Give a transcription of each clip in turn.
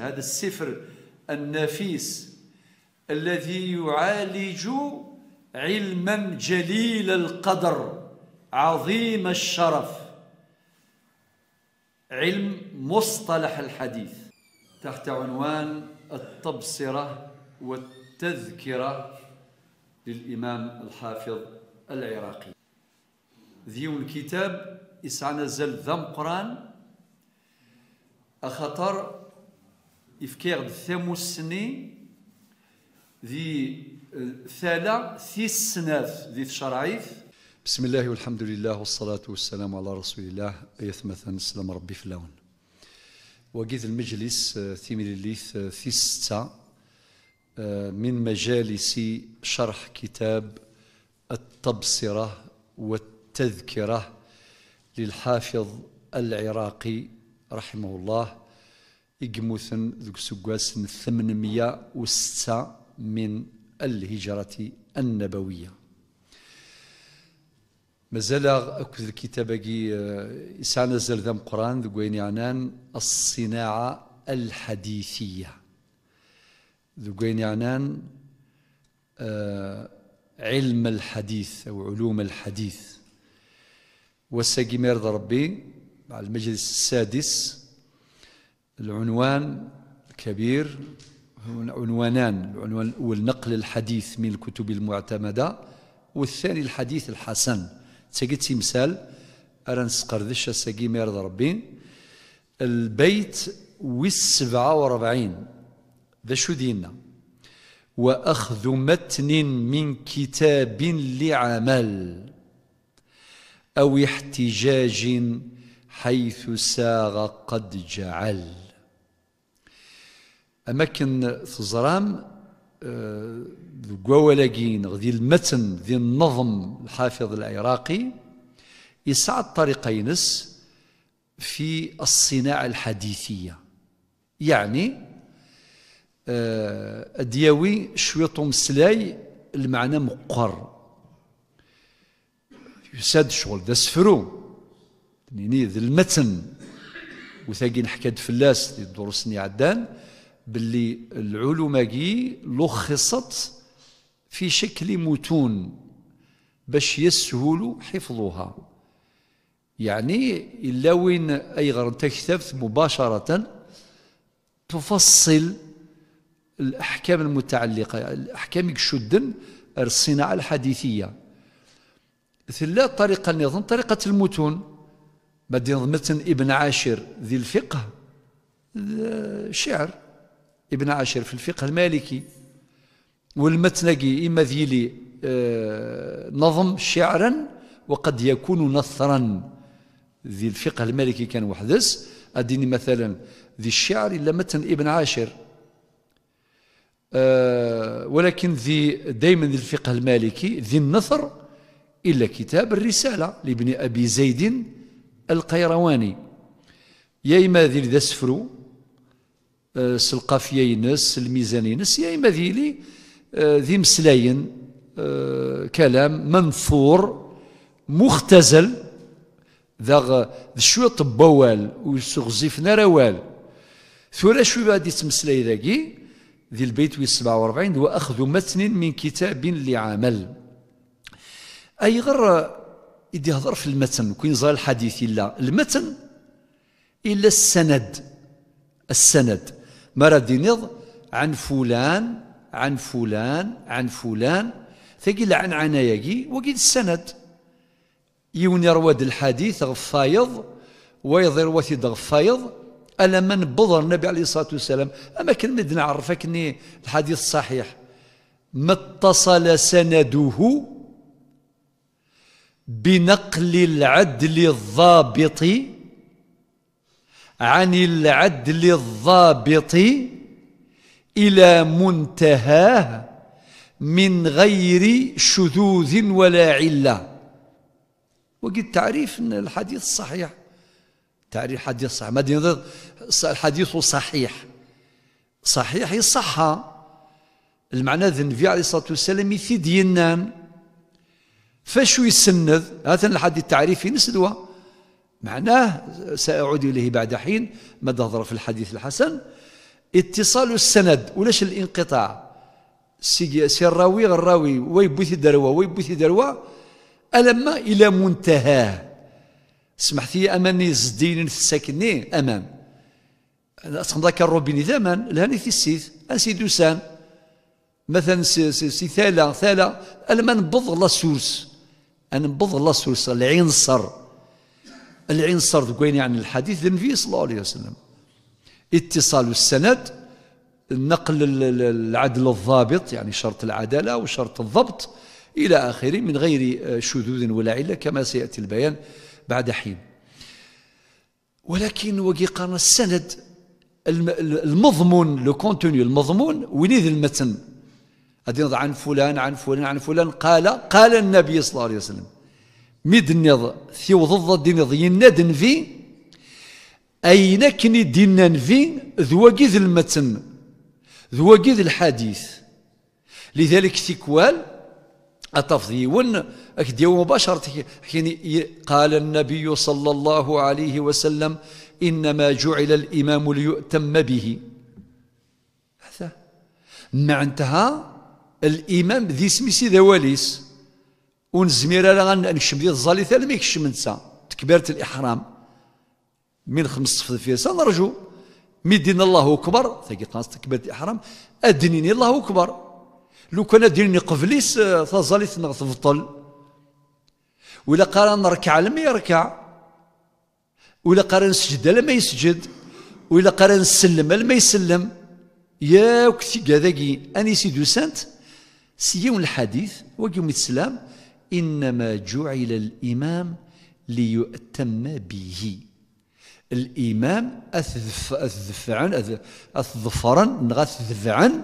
هذا السفر النفيس الذي يعالج علما جليل القدر عظيم الشرف علم مصطلح الحديث تحت عنوان التبصره والتذكره للامام الحافظ العراقي ذيون كتاب اسعنا زل ذم قران أخطر إفكار ثاموس سني ذي ثالة ثي السناف ذي الشرعيث بسم الله والحمد لله والصلاة والسلام على رسول الله يثمثن السلام ربي اللون وقيد المجلس ثي لليث ثي ستة من مجالس شرح كتاب التبصرة والتذكرة للحافظ العراقي رحمه الله يقموثن ذو سقاس ثمانمية وستة من الهجرة النبوية مازال أكد الكتابة آه، يسعنا ذا قرآن ذو عنان الصناعة الحديثية ذو عنان آه، علم الحديث أو علوم الحديث وساقي ميرض ربي على المجلس السادس العنوان الكبير عنوانان العنوان الأول نقل الحديث من الكتب المعتمدة والثاني الحديث الحسن تسقيت تمثال أرى نسقردش تساقي يرضى ربين البيت و 47 واربعين ذا شو دينا وأخذ متن من كتاب لعمل أو احتجاج حيث ساغ قد جعل أماكن تزرام آه، قوالاقين غدي المتن ذي النظم الحافظ العراقي يسعى الطريقة ينس في الصناعة الحديثية يعني آه، أدياوي شويطوم سلاي المعنى مقر يساد شغل ذا سفرو نيني المتن وثاقين حكاد فلاس دي الدروس عدان باللي العلوم كي لخصت في شكل متون باش يسهل حفظها يعني إلا وين أي غير تكتبت مباشرة تفصل الأحكام المتعلقة الأحكام شدا الصناعة الحديثية ثلا طريقة نظام طريقة المتون بعد مثلا ابن عاشر ذي الفقه شعر ابن عاشر في الفقه المالكي والمتنقي إما ذيلي آه، نظم شعرا وقد يكون نثرا ذي الفقه المالكي كان وحدس أديني مثلا ذي الشعر إلا متن ابن عاشر آه، ولكن ذي دائما ذي الفقه المالكي ذي النثر إلا كتاب الرسالة لابن أبي زيد القيرواني يا إما ذي الدسفرو آه، سلقافية ينس الميزان ينس يا اما ذيلي آه، ذي مسلاين آه، كلام منثور مختزل ذا شوية طبوال وسغزيف روال ثورة شوية غادي تمسلاي ذاكي ذي البيت وي 47 واخذ متن من كتاب لعمل اي غر يدي هضر في المتن كون زال الحديث الا المتن الا السند السند مرض نض عن فلان عن فلان عن فلان ثقيل عن عنايقي وقيل السند يون رواد الحديث غفايض ويضر وثيد غفايض ألا من بضر النبي عليه الصلاة والسلام أما كان مدنا اني الحديث صحيح ما اتصل سنده بنقل العدل الضابط عن العدل الضابط الى منتهاه من غير شذوذ ولا عله وقد تعريف الحديث الصحيح تعريف الحديث صحيح مدينة الحديث صحيح صحيح الصحة المعنى النبي عليه الصلاة والسلام في دينان فشو يسند هذا الحديث التعريفي نسدوه معناه سأعود إليه بعد حين ماذا ظهر في الحديث الحسن اتصال السند ولاش الانقطاع سي الراوي الراوي ويبوثي دروة ويبوثي دروا ألما إلى منتهاه سمحتي أماني زدين الساكنين أمام تنذكر روبيني ثمن لهاني في السيث أنسي دوسان مثلا سي, سي, سي ثالا ثالا ألما نبض لا سورس أنا نبض لا سورس العين العين صار ذكوين عن يعني الحديث النبي صلى الله عليه وسلم اتصال السند نقل العدل الضابط يعني شرط العدالة وشرط الضبط إلى آخره من غير آه، شذوذ ولا علة كما سيأتي البيان بعد حين ولكن وقيقان السند المضمون لو كونتوني المضمون وليد المتن غادي عن فلان عن فلان عن فلان قال قال النبي صلى الله عليه وسلم ميدنيض d ضد tiwḍeḍ ad d أين yenna-d نفي ذو akken المتن ذو inna الحديث لذلك سيكوال أتفضي ون أكد يوم مباشرة قال النبي صلى الله عليه وسلم إنما جعل الإمام ليؤتم به هذا مع الإمام ذي اسم سيدة وليس ونزمير راه نكشم ديال الظالي ثاني ما يكشم انت تكبيره الاحرام من خمس فيسا نرجو مدين الله اكبر ثقي قاص تكبيره الاحرام ادنيني الله اكبر لو كان ديرني قبليس تظليت آه، نغتبطل ولا قال نركع لما يركع ولا قال نسجد لما يسجد ولا قال نسلم لما يسلم يا وكتي كذاكي اني سيدو سانت سيون الحديث وكيوم السلام إنما جعل الإمام ليؤتم به الإمام أثذف أثذفعن أثظفرن غثذفعن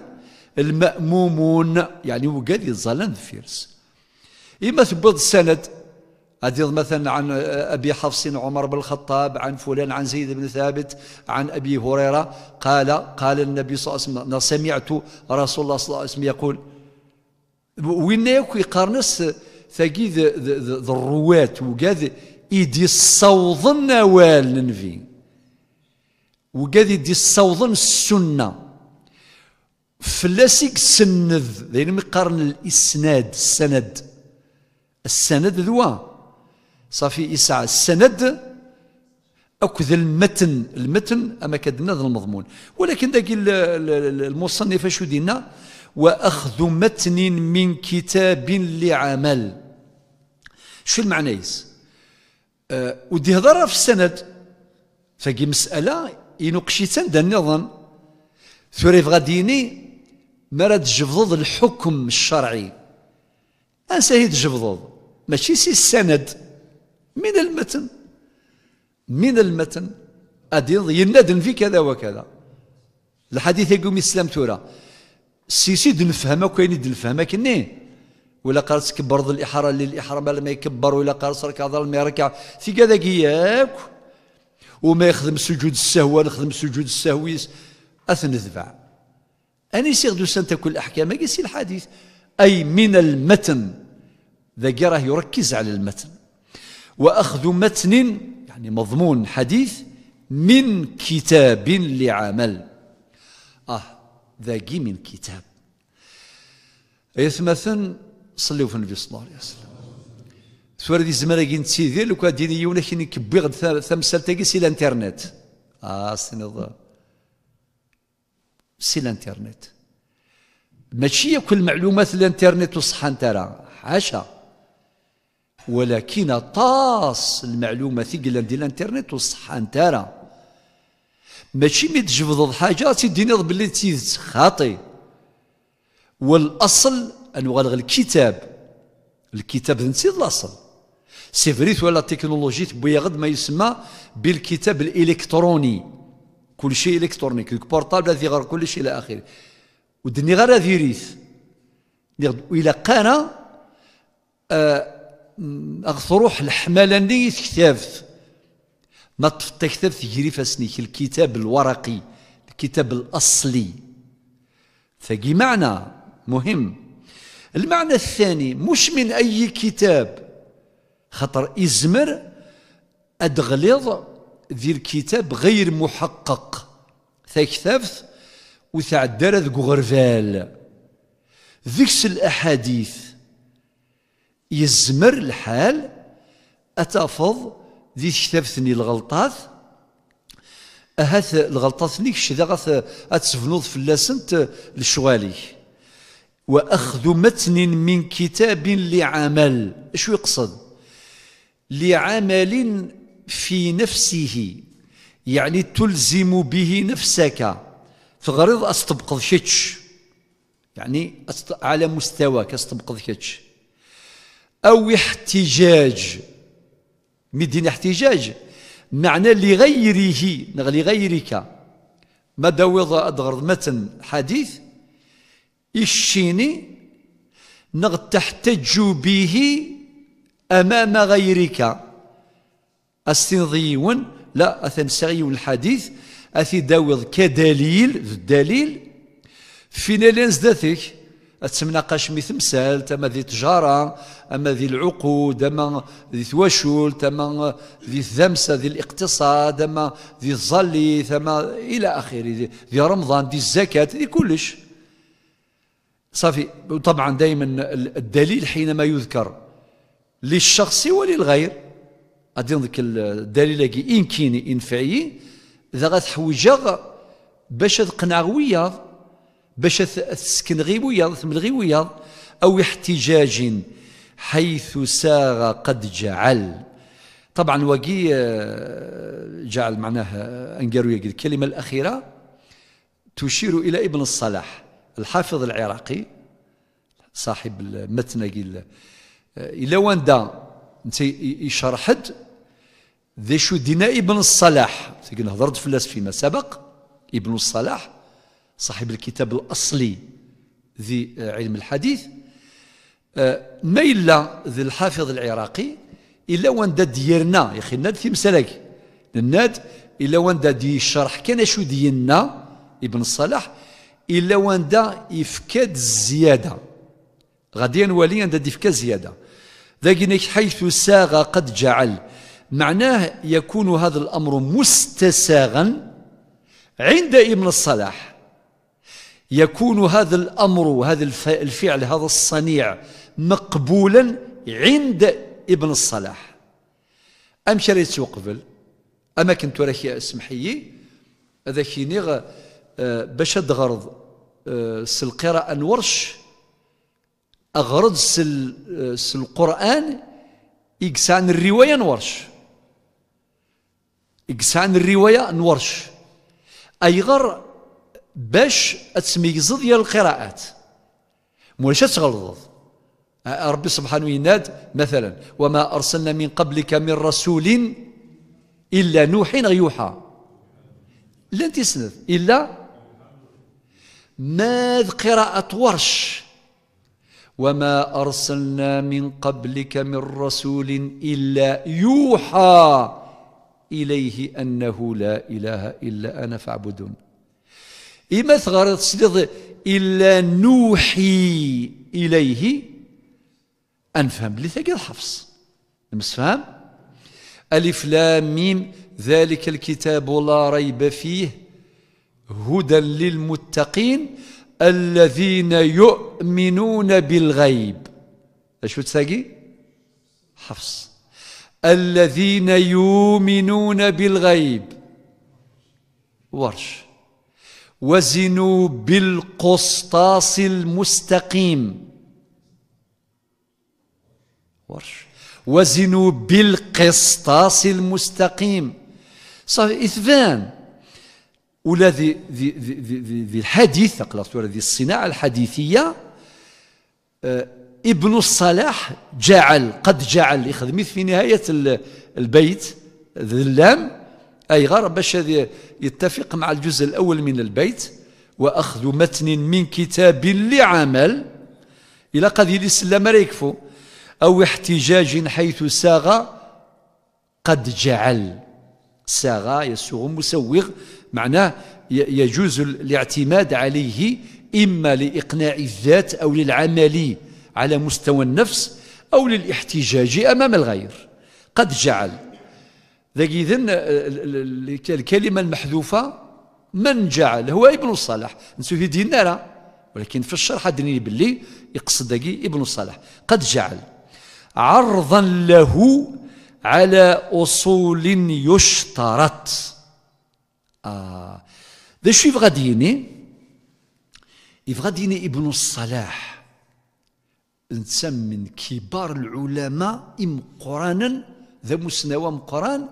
المأمومون يعني وقال يظلن فيرس إما ثبت السند هذه مثلا عن أبي حفص عمر بن الخطاب عن فلان عن زيد بن ثابت عن أبي هريرة قال قال النبي صلى الله عليه وسلم أنا سمعت رسول الله صلى الله عليه وسلم يقول وين يقارنس ثقي ذا الروات وقاذ يدي الصوضن أوال ننفي وقاذ يدي الصوضن السنة فلاسيك سند ذين يعني مقارن الإسناد السند السند ذوا صافي إسعى السند أكذ المتن المتن أما كدنا ذا المضمون ولكن ذاك المصنف شو دينا وأخذ متن من كتاب لعمل شو يس؟ أه ودي هضره في السند فكي مسألة ينقشي تندى النظام ثوري غاديني ما راه الحكم الشرعي سيد جفضض ماشي سي السند من المتن من المتن أدين ينادن في كذا وكذا الحديث يقوم يسلم تورا سيسي دنفهمك وين دنفهمك ني ولا قالت كبر ظل الإحارة اللي ما يكبر ولا قارس ركع ظل ما يركع في كذا ياك وما يخدم سجود السهو نخدم سجود السهو ذبع أني دو سانتا كل الأحكام قيسي الحديث أي من المتن ذا راه يركز على المتن وأخذ متن يعني مضمون حديث من كتاب لعمل آه ذاك من كتاب مثلا صليو في النبي صلى الله عليه وسلم سوار دي زمان كي نتسيدي لو كان ديني يونا كي نكبي غد تمثال تاكي سي الانترنت اه سي سي الانترنت ماشي كل معلومات الانترنت وصحان ترى حاشا ولكن طاس المعلومه ثقيله ديال الانترنت وصحان ترى ماشي مي الحاجة حاجه ديني باللي تيز خاطي والاصل أن غنلغي الكتاب الكتاب نسي الاصل سي فري ولا تكنولوجي بيغد ما يسمى بالكتاب الالكتروني كل شيء الكترونيك البورتابل هذه غير كل شيء الى اخره ودني غير هذه ريث الى قانا آه، اغثروح الحماله اللي كتابت ما تفتح كتاب تجري فاسنيك الكتاب الورقي الكتاب الاصلي فقي معنى مهم المعنى الثاني مش من أي كتاب خطر إزمر ادغليظ ذي الكتاب غير محقق ثكثفت وثعدرت غرفال ذكس الأحاديث يزمر الحال أتفض ذي كتابتني الغلطات اهث الغلطات ليك شذا غث أتسفنوض فلاسنت لشواليه وأخذ متن من كتاب لعمل شو يقصد لعمل في نفسه يعني تلزم به نفسك فغرض أستبقض شتش يعني على مستواك أستبقض شتش أو احتجاج مدين احتجاج معنى لغيره لغيرك ما دوض أدغر متن حديث الشيني نغ تحتج به أمام غيرك أستنظيون لا أثنسغي الحديث أثي داوض كدليل الدليل في نيلينز ذاتك أتمناقاش مي تمثال تما ذي تجارة أما ذي العقود أما ذي ثواشول تما ذي الذمسة ذي الاقتصاد أما ذي الظلي تما إلى آخره ذي رمضان ذي الزكاة ذي كلش صافي وطبعا دائما الدليل حينما يذكر للشخص وللغير غادي ذاك الدليل إن كيني إن فعي اذا غتحوجا باش تقنع وياض باش تسكن غي وياض تمل غي وياض أو احتجاج حيث ساغ قد جعل طبعا وقي آه، جعل معناه أنقروا الكلمة الأخيرة تشير إلى ابن الصلاح الحافظ العراقي صاحب المتنقي الى واندا انت يشرحد ذي شو دينا ابن الصلاح هضرت فلاس فيما سبق ابن الصلاح صاحب الكتاب الاصلي ذي علم الحديث ما الا ذي الحافظ العراقي الا واندا ديرنا يا اخي الناد في مسلك الناد الا واندا دي الشرح كان شو دينا ابن الصلاح الا واندا يفكاد الزياده غادي نولي عند يفكاد زياده ذاك حيث ساغ قد جعل معناه يكون هذا الامر مستساغا عند ابن الصلاح يكون هذا الامر وهذا الفعل هذا الصنيع مقبولا عند ابن الصلاح ام شريت قبل اما كنت راكي سمحيي هذا كيني باش تغرض سل قراءة ورش أغرض سل, سل القرآن إقسان الرواية نورش إقسان الرواية نورش أيغر باش أتميزض ديال القراءات مولاش تغلظ أه، ربي سبحانه يناد مثلا وما أرسلنا من قبلك من رسول إلا نوح يوحى لن تسند إلا ماذ قراءة ورش وما أرسلنا من قبلك من رسول إلا يوحى إليه أنه لا إله إلا أنا فاعبدون إما إيه ثغرت سلطة إلا نوحي إليه أنفهم لثقل حفص مسفهم ألف لام ميم ذلك الكتاب لا ريب فيه هدى للمتقين الذين يؤمنون بالغيب اشو تساقي حفص الذين يؤمنون بالغيب ورش وزنوا بالقسطاس المستقيم ورش وزنوا بالقسطاس المستقيم صافي اثبان ولا ذي, ذي, ذي, ذي, ذي الحديث ذي الصناعة الحديثية آه، ابن الصلاح جعل قد جعل يخدم في نهاية البيت ذي اللام أي غرب باش يتفق مع الجزء الأول من البيت وأخذ متن من كتاب لعمل إلى قد يسلم ما أو احتجاج حيث ساغ قد جعل ساغ يسوغ مسوغ معناه يجوز الاعتماد عليه إما لإقناع الذات أو للعمل على مستوى النفس أو للاحتجاج أمام الغير قد جعل ذاك ذن آه، الكلمة المحذوفة من جعل هو ابن الصلاح نسوه في ولكن في الشرح دني باللي يقصد ابن الصلاح قد جعل عرضا له على أصول يشترط ذا شو يبغى ديني يبغى ديني ابن الصلاح انسان من كبار العلماء ام قرانا ذا مسنوى قران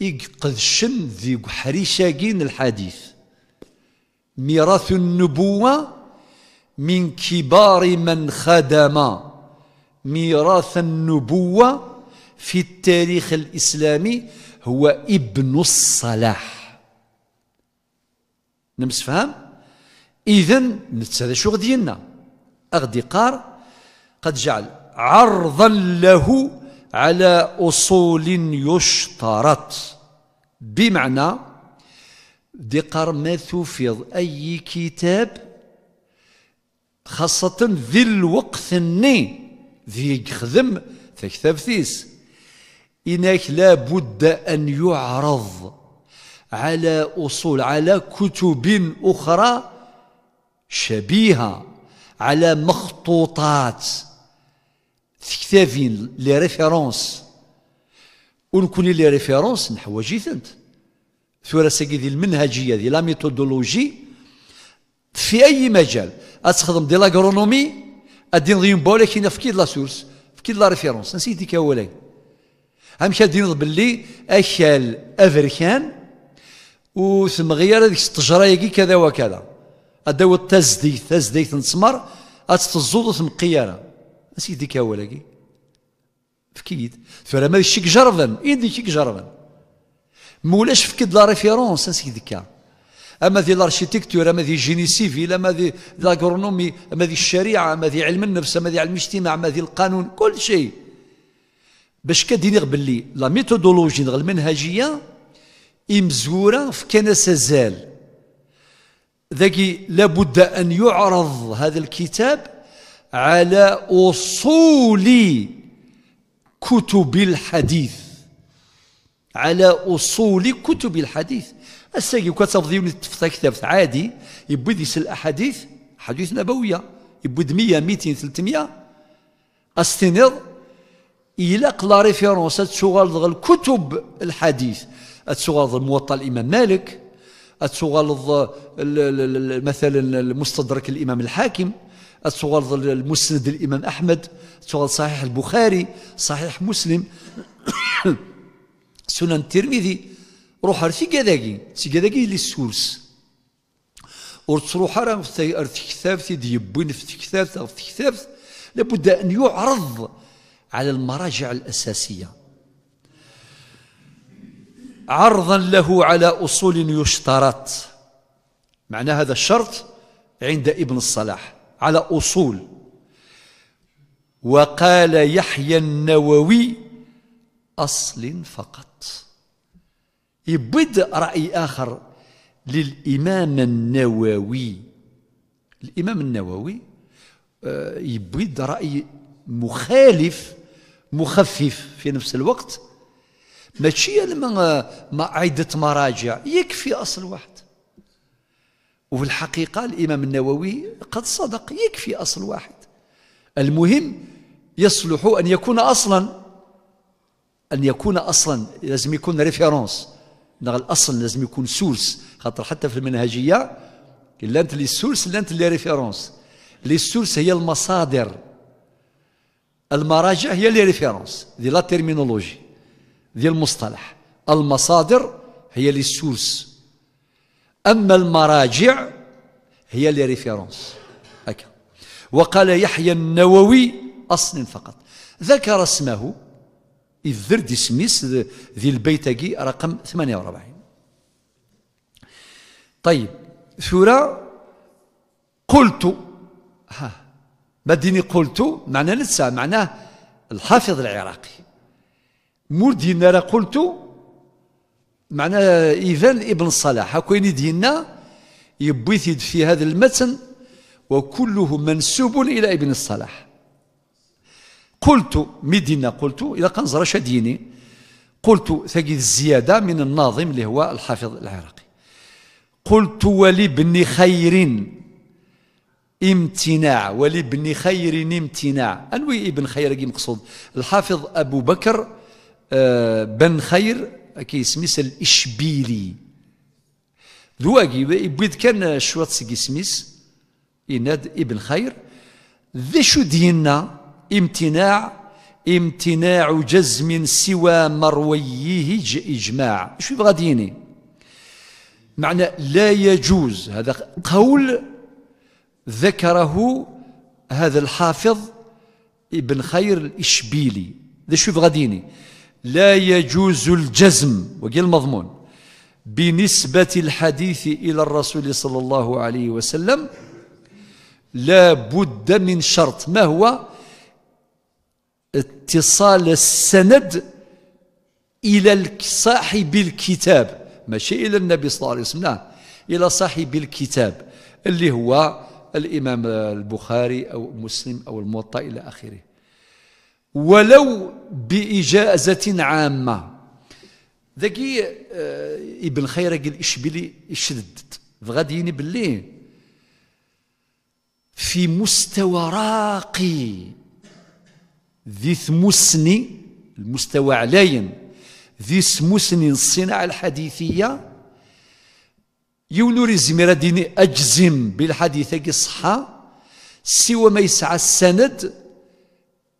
يقدشن ذي حريشاقين الحديث ميراث النبوة من كبار من خدم ميراث النبوة في التاريخ الإسلامي هو ابن الصلاح نمسفهم اذا نتا هذا غدينا اغدي قار قد جعل عرضا له على اصول يشترط بمعنى دقر ما توفض اي كتاب خاصة ذي الوقت الني ذي يخدم فكتاب ثيس إنك لابد أن يعرض على أصول على كتب أخرى شبيهة على مخطوطات تكتافين لي ريفيرونس ونكون لي ريفيرونس نحواجي ثنت ثورة سيدي المنهجية دي لا ميثودولوجي في أي مجال أتخدم دي لاغرونومي أدين غيون بولك هنا في كيد لا سورس في كيد لا ريفيرونس نسيتي ديك أولاي أمشي دين باللي أشال أفريكان غير هذيك الشجره كذا وكذا اداو تزدي تزديت نسمر اتتزوض وتمقيره اسيدي كاولاكي فكيد فلا ما شيك جرفن يدي شيك جرفن مولاش فكد لا ريفيرونس اسيدي كا اما ذي الاركيتكتور اما ذي جيني سيفيل اما ذي لاغرونومي اما ذي الشريعه اما ذي علم النفس اما ذي علم الاجتماع اما ذي القانون كل شيء باش كديني غبلي لا ميثودولوجي المنهجيه إمزورة فكان الزال ذكي لابد أن يعرض هذا الكتاب على أصول كتب الحديث على أصول كتب الحديث الساقي كتفضيون تفتح كتاب عادي يبدي سل أحاديث حديث نبوية يبد 100 200 300 استنض إلى لا ريفيرونس تشغل الكتب الحديث اتسوغلظ الموطا الامام مالك اتسوغلظ مثلا المستدرك الامام الحاكم اتسوغلظ المسند الامام احمد اتسوغلظ صحيح البخاري صحيح مسلم سنن الترمذي روح في كذاكي سي كذاكي لي السورس وتروح تروح كتاب في ديبوين في كتاب في كتاب لابد ان يعرض على المراجع الاساسيه عرضا له على أصول يشترط معنى هذا الشرط عند ابن الصلاح على أصول وقال يحيى النووي أصل فقط يبد رأي آخر للإمام النووي الإمام النووي يبد آه، رأي مخالف مخفف في نفس الوقت ماشي ما عدة مراجع يكفي أصل واحد وفي الحقيقة الإمام النووي قد صدق يكفي أصل واحد المهم يصلح أن يكون أصلا أن يكون أصلا لازم يكون ريفيرونس نعم، الأصل لازم يكون سورس خاطر حتى في المنهجية إلا أنت لي سورس إلا أنت لي ريفيرونس لي سورس هي المصادر المراجع هي لي ريفيرونس دي لا تيرمينولوجي ديال المصطلح المصادر هي لي سورس أما المراجع هي لي ريفيرونس هكا وقال يحيى النووي أصل فقط ذكر اسمه الذرد سميس ذي البيتقي رقم 48 طيب ثورة قلت ها ما ديني قلت معناه لسه معناه الحافظ العراقي مور ديالنا راه قلتو معنى إذن ابن الصلاح هاكوين ديالنا يبويثد في هذا المتن وكله منسوب إلى ابن الصلاح قلت مدينة قلت إلى قنزره شديني قلت ثقيل الزيادة من الناظم اللي هو الحافظ العراقي قلت ولابن خير امتناع ولابن خير امتناع أنوي ابن خير مقصود الحافظ أبو بكر آه، بن خير كي سميس الإشبيلي دواقي بيد كان شوات سكي سميس يناد ابن خير ذي شو دينا امتناع امتناع جزم سوى مرويه إجماع شو يبغى ديني معنى لا يجوز هذا قول ذكره هذا الحافظ ابن خير الإشبيلي ذا شو يبغى ديني لا يجوز الجزم وقال المضمون بنسبة الحديث إلى الرسول صلى الله عليه وسلم لا بد من شرط ما هو اتصال السند إلى صاحب الكتاب ماشي إلى النبي صلى الله عليه وسلم لا نعم، إلى صاحب الكتاب اللي هو الإمام البخاري أو مسلم أو الموطأ إلى آخره ولو بإجازة عامة ذكي آه، ابن خير قال إشبيلي يشدد فغاديني باللي في مستوى راقي ذي ثمسني المستوى علاين ذي ثمسني الصناعة الحديثية يولوري زميرا ديني أجزم بالحديثة الصحة سوى ما يسعى السند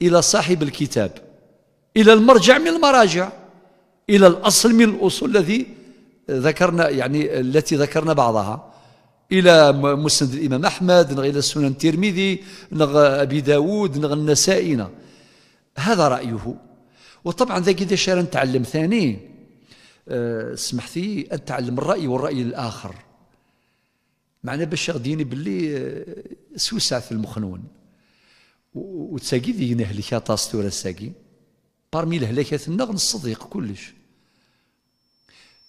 إلى صاحب الكتاب إلى المرجع من المراجع إلى الأصل من الأصول الذي ذكرنا يعني التي ذكرنا بعضها إلى مسند الإمام أحمد إلى السنن الترمذي نغ أبي داود نغ النسائي هذا رأيه وطبعا ذاك إذا شار نتعلم ثاني اسمح آه، لي تعلم الرأي والرأي الآخر معنى باش غديني باللي آه، سوسع في المخنون وتساقي ذي نهلك اطاس تورا ساقي بارمي لهلاكات النغ نصديق كلش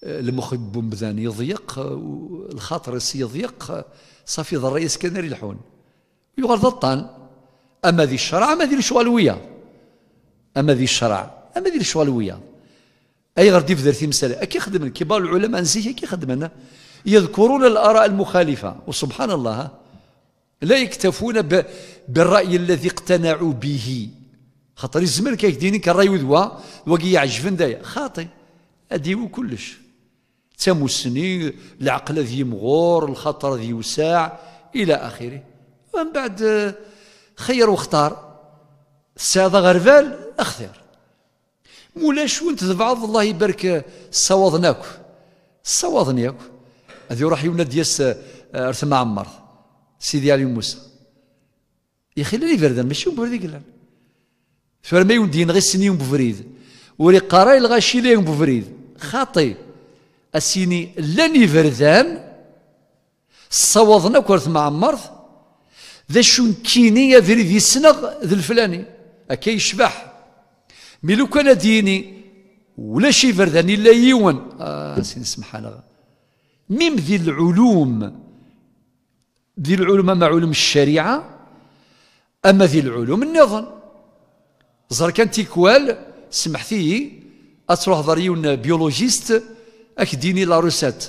المخب أه، بمذان يضيق أه، الخاطر يضيق أه، صافي ذا الرئيس كان يلحون يغار الطان اما ذي الشرع اما ذي الشوالويه اما ذي الشرع اما ذي الشوالويه اي غردي في ذرتي مساله اكي خدم كبار العلماء نزيه كي خدمنا يذكرون الاراء المخالفه وسبحان الله لا يكتفون بالرأي الذي اقتنعوا به خاطر الزمن ديني كالراي ودوا وكي يعجبن دايا خاطي اديو كلش تامسني العقل ذي مغور الخطر ذي وساع الى اخره ومن بعد خير واختار السادة غرفال اختار مولاش وانت بعض الله يبارك صوضناك صوضناك هذه راح يولد ياس آه، ارث معمر سيدي علي موسى يخلي فردان ماشي بورد يقلن ما يودين غير سنين بفريد وري قراي الغاشي لين بفريد خاطي السيني لن فردان صوضنا كورث معمرت ذا كيني ذري ذي سنغ ذي الفلاني أكي يشبح ملو كان ديني ولا شي فردان إلا يون آه سين سمحان ميم ذي العلوم ذي العلوم ما علوم الشريعة أما في العلوم النظن زر كان تيكوال سمحتي أتروح ضريون بيولوجيست أكديني لا روسات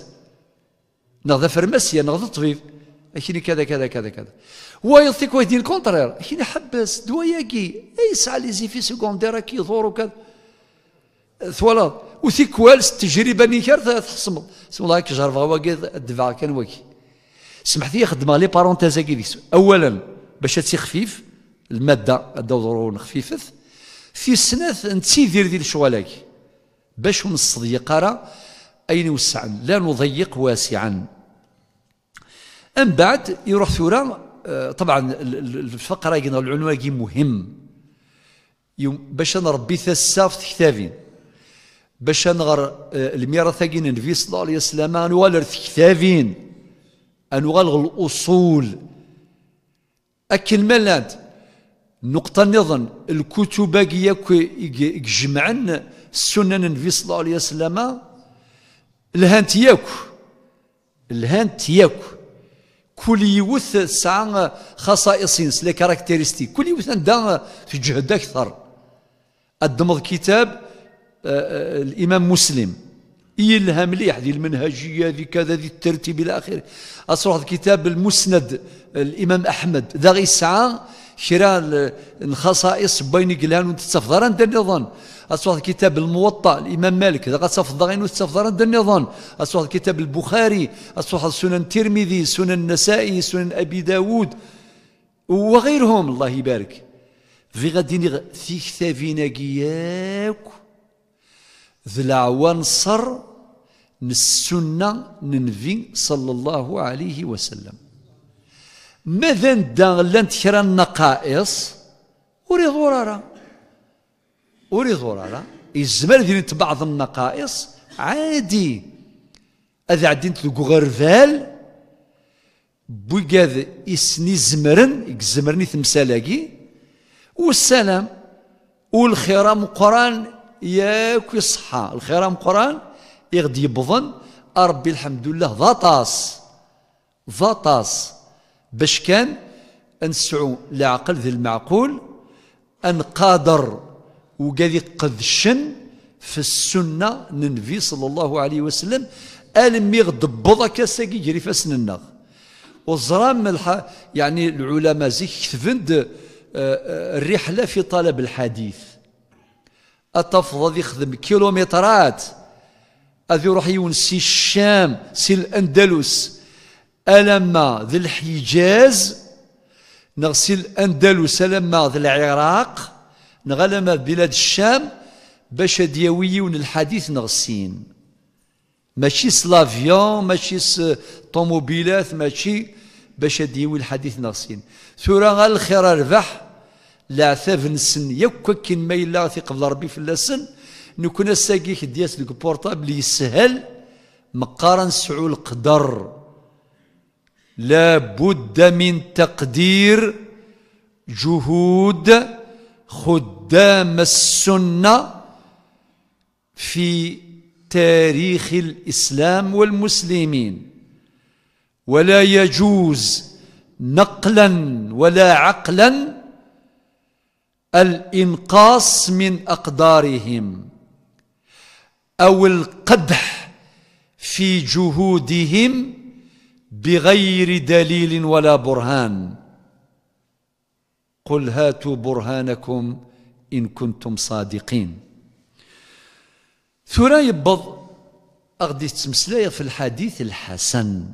نغذا فرماسيا نغذا طبيب أكيني كذا كذا كذا كذا ويعطيك واحد الكونترير أكيني حبس دواياكي يسعى لي في سكوندير كي يدور وكذا ثوالاد وثيكوال التجربه ني كارثة تخصم سم الله كي جارفا واكي الدفاع كان واكي سمحتي خدمه لي بارونتيز كي اولا باش هادشي خفيف الماده ضروري خفيفت في نتي نتيدير ديال شوالاكي باش من الصديق راه اين وسعا لا نضيق واسعا من بعد يروح ثورة آه، طبعا الفقره قلنا العنوان مهم باش نربي ثساف كتابين باش نغر آه، الميراث كين نفيس الله عليه وسلم نوالر كتابين نغلغ الاصول أكل ملاد نقطة نظن الكتب جمعن سنن النبي صلى الله عليه وسلم الهانت ياكو الهانت ياكو كل يوث ساعة خصائص لي كاركتيرستي كل يوث دا في جهد أكثر الدمض كتاب آه، آه، الإمام مسلم يلها مليح ذي المنهجيه ذي كذا ذي الترتيب الى اخره اصرح كتاب المسند الامام احمد ذا غي الساعه شرا الخصائص بين قلان وتستفضر عند النظام اصبح كتاب الموطا الامام مالك ذا غتصفضر غين وتستفضر عند يعني النظام اصبح كتاب البخاري اصبح سنن الترمذي سنن النسائي سنن ابي داود وغيرهم الله يبارك في غادي في كتابين كياك ذي العوان صر السنة ننفي صلى الله عليه وسلم ماذا ندى لانت كرا النقائص وري ضرارة وري ضرارة يزمر ذي بعض النقائص عادي اذا عدين تلقو غرفال بوكاد يسني زمرن زمرني ثمسالاكي والسلام والخيرام قران ياك يصحى الخيرام قران يغدي يبضن أربي الحمد لله ضطاس ضطاس باش كان نسعو لعقل ذي المعقول أن قادر وقال يقدشن في السنه ننفي صلى الله عليه وسلم ألم المي غدبض كاساكي يجري فاسننا وزرام يعني العلماء زي كتبند آه، آه، الرحله في طلب الحديث اتفضل يخدم كيلومترات هذا يروح يونسي الشام سي الأندلس ألما ذي الحجاز نغسي الأندلس ألما ذي العراق نغلم بلاد الشام باش دياويون الحديث نغسين ماشي سلافيون ماشي طوموبيلات ماشي باش ديوي الحديث نغسين ثورة الخير ربح العثاف نسن يكوكين ما يلا ثقب ربي في اللسن نكون الساقي خديات لك بورتابل يسهل مقارن سعو القدر لا بد من تقدير جهود خدام السنه في تاريخ الاسلام والمسلمين ولا يجوز نقلا ولا عقلا الانقاص من اقدارهم أو القدح في جهودهم بغير دليل ولا برهان قل هاتوا برهانكم إن كنتم صادقين ثرى يبض أغدي تمسلاي في الحديث الحسن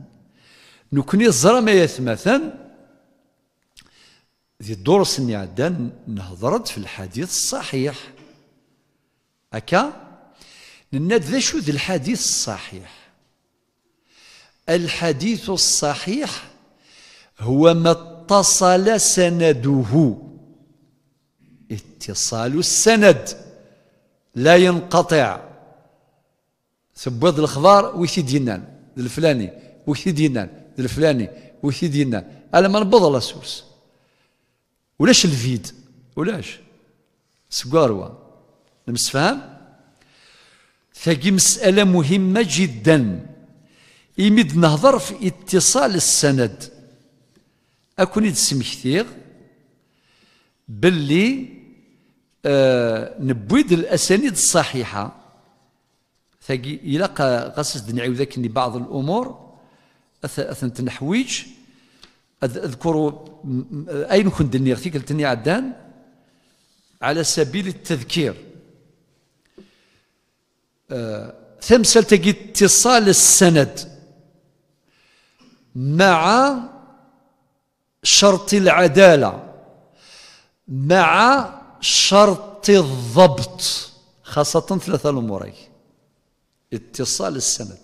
نكني الزرا ما يثمثن ذي الدرس اللي عدان نهضرت في الحديث الصحيح أكا لنا ذا شو ذا الحديث الصحيح الحديث الصحيح هو ما اتصل سنده اتصال السند لا ينقطع سبوض الخبار وش دينان الفلاني وش دينان الفلاني وش دينان على ما نبض السوس ولاش الفيد ولاش سكاروا فهم؟ ثقي مسألة مهمة جدا إمد نهضر في اتصال السند أكون كثير باللي آه نبويد الأسانيد الصحيحة ثقي إلا قصص دنعي وذكني بعض الأمور أثن تنحويج أذكر أين كنت دنيغ ثيك عدان على سبيل التذكير ثمثل تلقي اتصال السند مع شرط العدالة مع شرط الضبط خاصة ثلاثة الأمور اتصال السند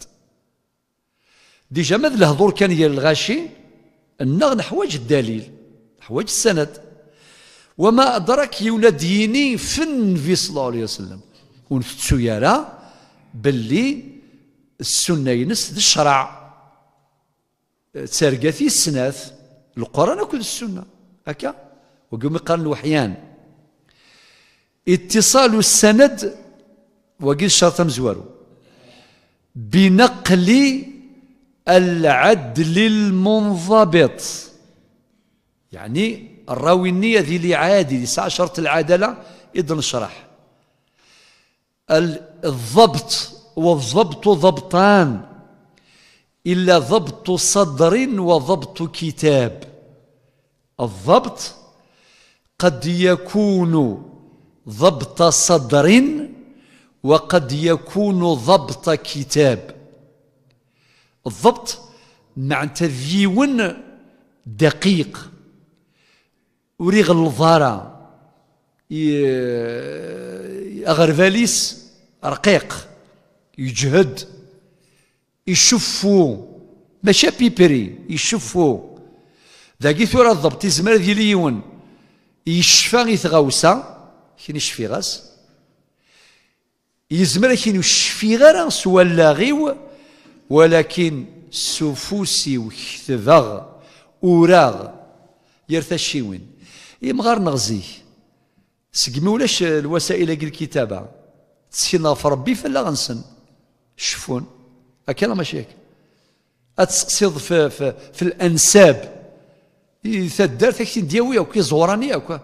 ديجا ماذا الهضور كان الغاشي أنه نحوج الدليل نحوج السند وما أدرك يولديني ديني فن في صلى الله عليه وسلم ونفتسو يالا باللي السنه ينس ذي الشرع أه، في السناث القران اكد السنه هكا وقوم قال الوحيان اتصال السند وقيل شرط مزوارو بنقل العدل المنضبط يعني الراوي النية ذي اللي عادي شرط العدالة إذن شرح الضبط والضبط ضبطان إلا ضبط صدر وضبط كتاب الضبط قد يكون ضبط صدر وقد يكون ضبط كتاب الضبط مع تذيون دقيق وريغ الظارة إيه، أغرفاليس رقيق يجهد يشفو ماشي بيبري يشفو داكي ثورة الضبط يزمر ذي ليون يشفى غي تغاوسة كين نشفي غاس يزمر كين يشفي غير سوى اللاغيو ولكن سفوسي وكثبغ وراغ يرثى الشيوين يمغار نغزيه سقمي ولاش الوسائل الكتابه تسكينا في ربي فلا غنسن شفون هكا راه ماشي هكا اتسقسيض في, في, في الانساب إذا تدار تاكسي دياوية وكي زوراني وكا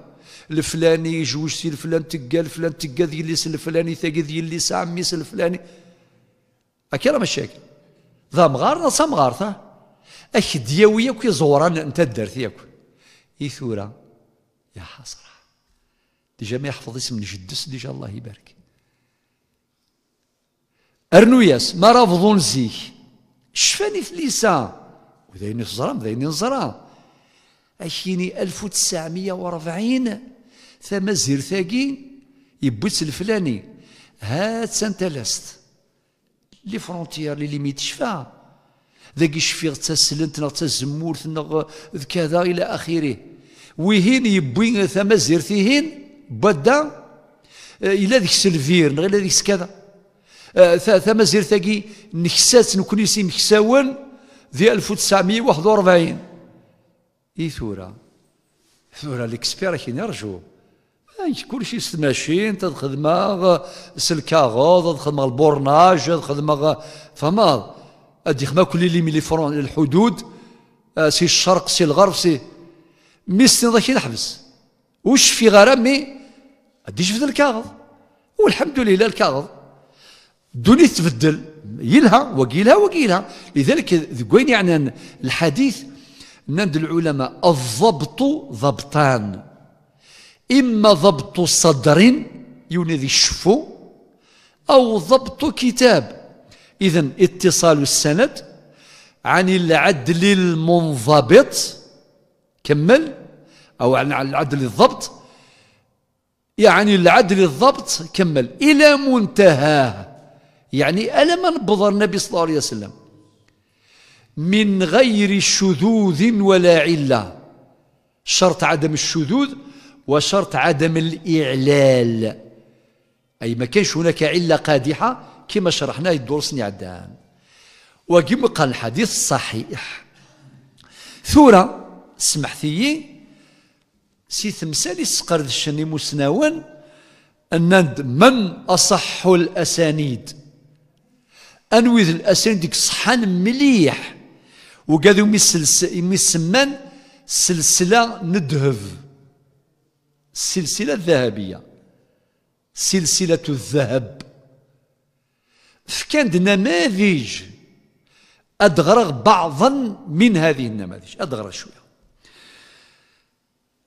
الفلاني جوج سي الفلان تكا الفلان تقا ذي سي الفلاني ثاقي ذي عمي عميس الفلاني هكا راه ماشي هكا ذا مغارنا نصا مغار اش دياوية وكي زوران انت الدار ياك إثورا يا حسرة ديجا ما يحفظ اسم جدس ديجا الله يبارك ارنوياس ما رافضون زيك شفاني في ليسا وذيني في الزرام ذيني نزرام اشيني 1940 ثما زير ثاقي يبوس الفلاني هات سانتا لاست لي فرونتيير لي ليميت شفا ذاك شفيغ تسلنت نغ تزمورت نغ كذا الى اخره ويهين يبوي ثما زير ثيهين بدا الى ذيك سلفير نغ الى ذيك كذا آه، زرتقي نكسات نكنيسي مكساون ذي 1941 اي ثورة ثورة ليكسبير كي نرجو كل شيء ستماشين تخدم سلكاغوض تخدم البورناج تخدم فما ادي خدمة كل اللي ملي فرون الحدود آه، سي الشرق سي الغرب سي ميستن ذاك نحبس وش في غرامي اديش في الكاغض والحمد لله الكاغض دوني تبدل يلها وقيلها وقيلها لذلك ذكوين يعني الحديث نند العلماء الضبط ضبطان إما ضبط صدر يوني الشفو أو ضبط كتاب إذا اتصال السند عن العدل المنضبط كمل أو عن العدل الضبط يعني العدل الضبط كمل إلى منتهاه يعني ألم نبض النبي صلى الله عليه وسلم من غير شذوذ ولا علة شرط عدم الشذوذ وشرط عدم الإعلال أي ما كانش هناك علة قادحة كما شرحناه الدرس عدان وكما قال الحديث الصحيح ثورة سمحتي سي تمثالي سقرد الشني مسناوان أن من أصح الأسانيد انوي الاسير ديك صحان مليح وقالوا مسلس سمان سلسله ندهب السلسله الذهبيه سلسله الذهب فكان نماذج أدغرغ بعضا من هذه النماذج أدغرغ شوية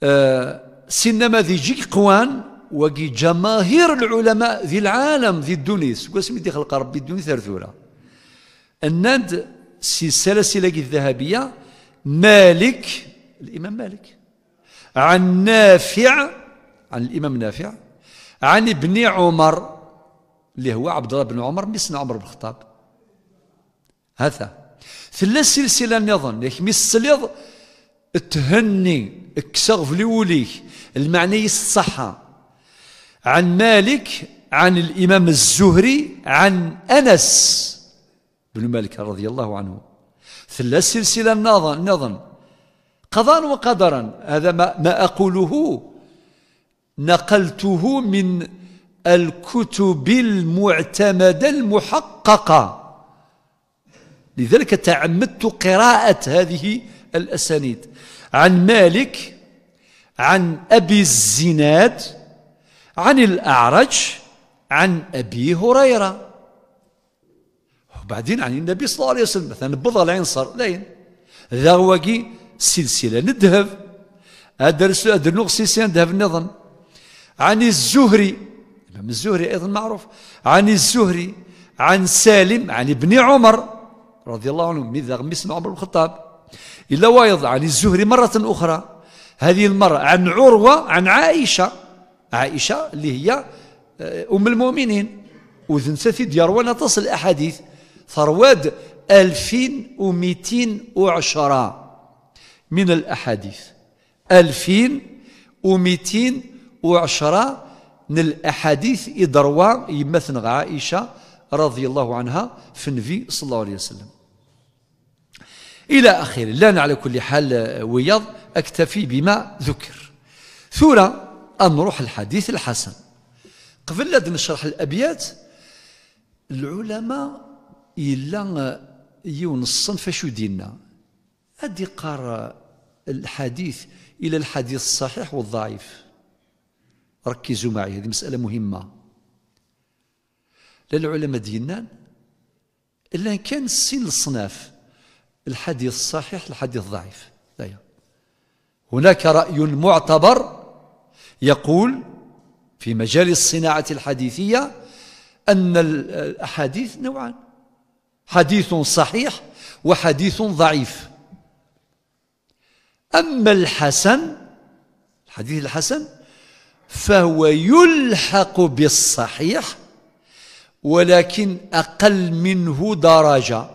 آه سي النماذج قوان وكي جماهير العلماء ذي العالم ذي الدونيس قسم دي خلق ربي الدونيس ارثولا الناد السلسلة الذهبية مالك الإمام مالك عن نافع عن الإمام نافع عن ابن عمر اللي هو عبد الله بن عمر مسن عمر بن الخطاب هذا ثلاث سلسلة نظن يخمس سليض تهني اكسغ في المعنى الصحة عن مالك عن الإمام الزهري عن أنس بن مالك رضي الله عنه ثلا سلسلة نظن قضا وقدرا هذا ما, ما أقوله نقلته من الكتب المعتمدة المحققة لذلك تعمدت قراءة هذه الأسانيد عن مالك عن أبي الزناد عن الأعرج عن أبي هريرة وبعدين عن النبي صلى الله عليه وسلم مثلا بضع العين صار لين ذاوقي سلسلة ندهب أدرس أدر نغسي سندهب النظم عن الزهري الإمام الزهري أيضا معروف عن الزهري عن سالم عن ابن عمر رضي الله عنه من غمس عمر بن الخطاب إلا وايض عن الزهري مرة أخرى هذه المرة عن عروة عن عائشة عائشة اللي هي آه، أم المؤمنين وذن ديار روان تصل الأحاديث ثرواد وعشرة من الأحاديث ألفين ومئتين وعشرة من الأحاديث إدروا يمثن عائشة رضي الله عنها في النبي صلى الله عليه وسلم إلى آخره لا على كل حال آه، ويض أكتفي بما ذكر ثورة أنروح الحديث الحسن قبل لا نشرح الأبيات العلماء إلا يون الصنف شو دينا أدي قار الحديث إلى الحديث الصحيح والضعيف ركزوا معي هذه مسألة مهمة للعلماء ديالنا إلا كان سن الصناف الحديث الصحيح الحديث الضعيف هناك رأي معتبر يقول في مجال الصناعة الحديثية أن الأحاديث نوعان حديث صحيح وحديث ضعيف أما الحسن الحديث الحسن فهو يلحق بالصحيح ولكن أقل منه درجة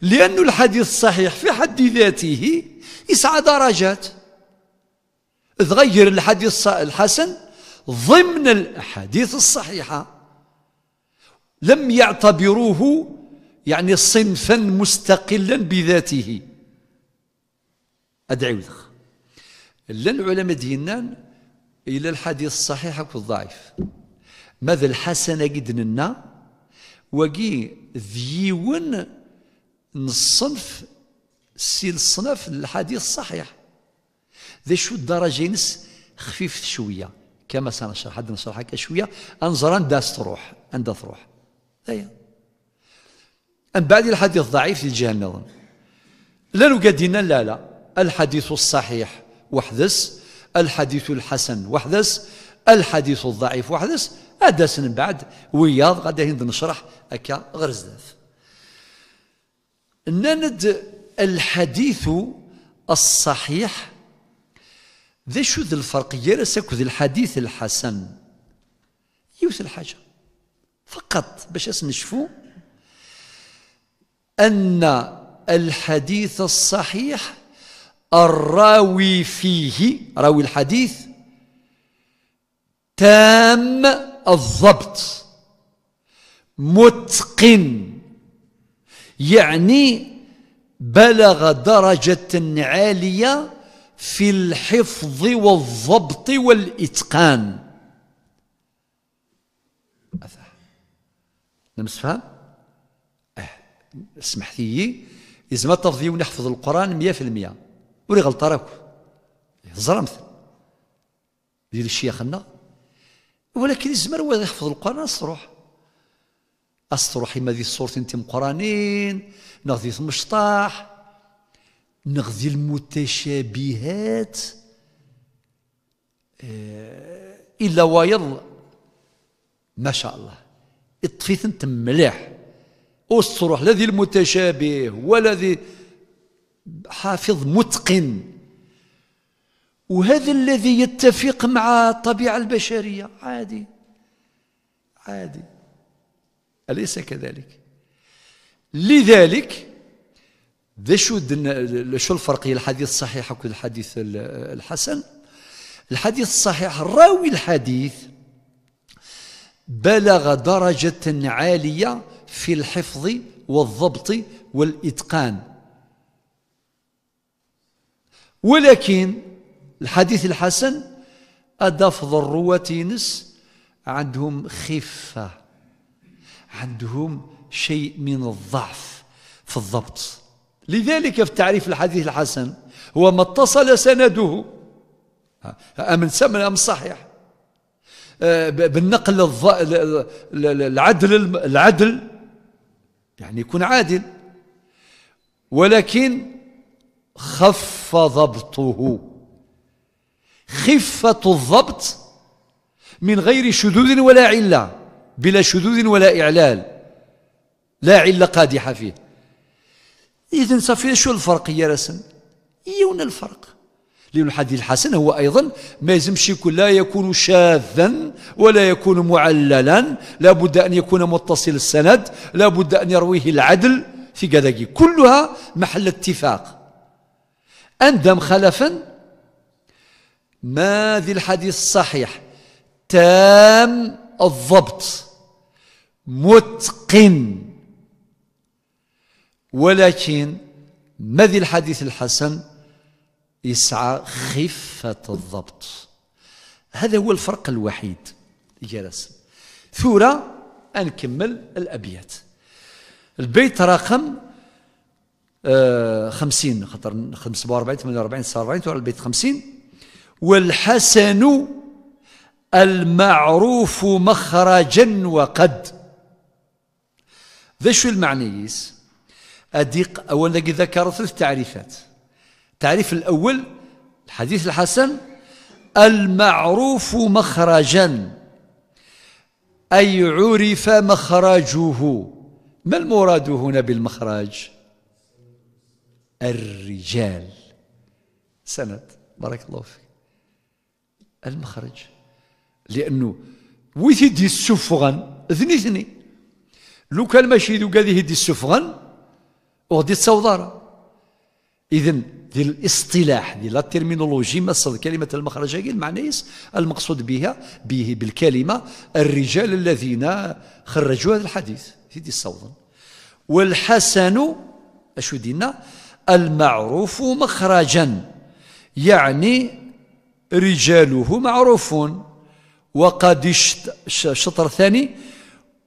لأن الحديث الصحيح في حد ذاته يسعى درجات تغير الحديث الحسن ضمن الأحاديث الصحيحة لم يعتبروه يعني صنفا مستقلا بذاته أدعي لك إلا العلماء ديالنا إلى الحديث الصحيح والضعيف ماذا الحسن قدننا وقي ذيون نصنف سيل صنف الحديث الصحيح ذا شو الدرجة نس خفيف شوية كما سنشرح حد نشرحها كشوية أنظر أن داس تروح أن تروح هيا أن بعد الحديث ضعيف لجهنم لا نقدنا لا لا الحديث الصحيح وحدس الحديث الحسن وحدس الحديث الضعيف وحدس أداس من بعد وياض غدا هند نشرح أكا غير زداف نند الحديث الصحيح ذا شو ذا الفرق جالس ذا الحديث الحسن يوث الحاجة فقط باش نشفو أن الحديث الصحيح الراوي فيه راوي الحديث تام الضبط متقن يعني بلغ درجة عالية في الحفظ والضبط والإتقان فهم اه اسمح لي إذا ما ترضي ونحفظ القرآن مية في المية ولي غلطة راكو زرمت ديال الشيخنا ولكن يزمر هو يحفظ القرآن اصروح اصروح إما ذي الصورة انتم قرانين ناضي مشطاح نغذي المتشابهات آه، الا ويض ما شاء الله اطفيت انت مليح اصرح لذي المتشابه ولذي حافظ متقن وهذا الذي يتفق مع الطبيعه البشريه عادي عادي أليس كذلك لذلك ذا شو شو الفرق بين الحديث الصحيح وكل الحديث الحسن الحديث الصحيح راوي الحديث بلغ درجة عالية في الحفظ والضبط والإتقان ولكن الحديث الحسن أضاف الرواة ينس عندهم خفة عندهم شيء من الضعف في الضبط لذلك في تعريف الحديث الحسن هو ما اتصل سنده أمن سمع أم صحيح آه، بالنقل الض... العدل العدل يعني يكون عادل ولكن خف ضبطه خفة الضبط من غير شذوذ ولا علة بلا شذوذ ولا إعلال لا علة قادحة فيه إذا صافي شو الفرق يا رسم يون الفرق لأن الحديث الحسن هو أيضا ما يلزمش يكون لا يكون شاذا ولا يكون معللا لا بد أن يكون متصل السند لا بد أن يرويه العدل في كذا كلها محل اتفاق أندم خلفا ما ذي الحديث الصحيح تام الضبط متقن ولكن ما ذي الحديث الحسن يسعى خفة الضبط هذا هو الفرق الوحيد جلس ثورة نكمل الأبيات البيت رقم آه، خمسين خطر خمسة وأربعين ثمانية وأربعين تسعة وأربعين ثورة البيت خمسين والحسن المعروف مخرجا وقد ذا شو المعنيس أديق أولا ذكر ثلاث تعريفات التعريف الأول الحديث الحسن المعروف مخرجا أي عرف مخرجه ما المراد هنا بالمخرج الرجال سند بارك الله فيك المخرج لأنه ويتدي السفغن اثني اثني لو كان ماشي ذو قاذي يدي السفغن وغادي تصاوض اذا ديال الاصطلاح ديال لا تيرمينولوجي مصدر كلمه المخرج هي المعنيس المقصود بها به بالكلمه الرجال الذين خرجوا هذا الحديث سيدي الصوضن والحسن اشو دينا المعروف مخرجا يعني رجاله معروفون وقد شطر ثاني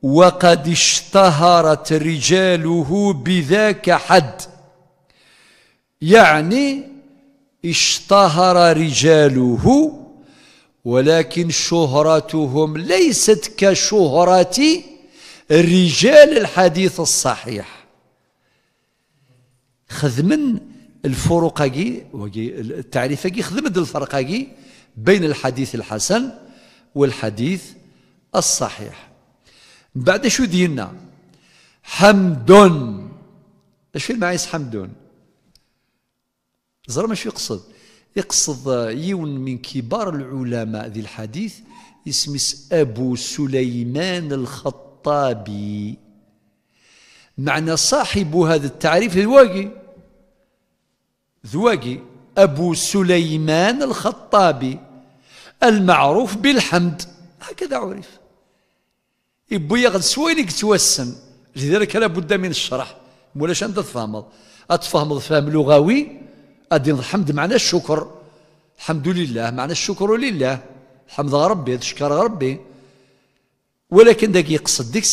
وقد اشتهرت رجاله بذاك حد يعني اشتهر رجاله ولكن شهرتهم ليست كشهرة رجال الحديث الصحيح خذ خذمن الفروقاكي خذ من الفرقاكي بين الحديث الحسن والحديث الصحيح من بعد شو ديرنا حمد اش في المعايس حمد ما شو يقصد يقصد يون من كبار العلماء ذي الحديث اسمس أبو سليمان الخطابي معنى صاحب هذا التعريف ذواقي ذواقي أبو سليمان الخطابي المعروف بالحمد هكذا عرف يبوي غد سويني توسن لذلك لابد من الشرح مولاش انت تفهمض اتفهمض فهم لغوي ادين الحمد معنى الشكر الحمد لله معنى الشكر لله حمد ربي تشكر ربي ولكن ذاك يقصد ديك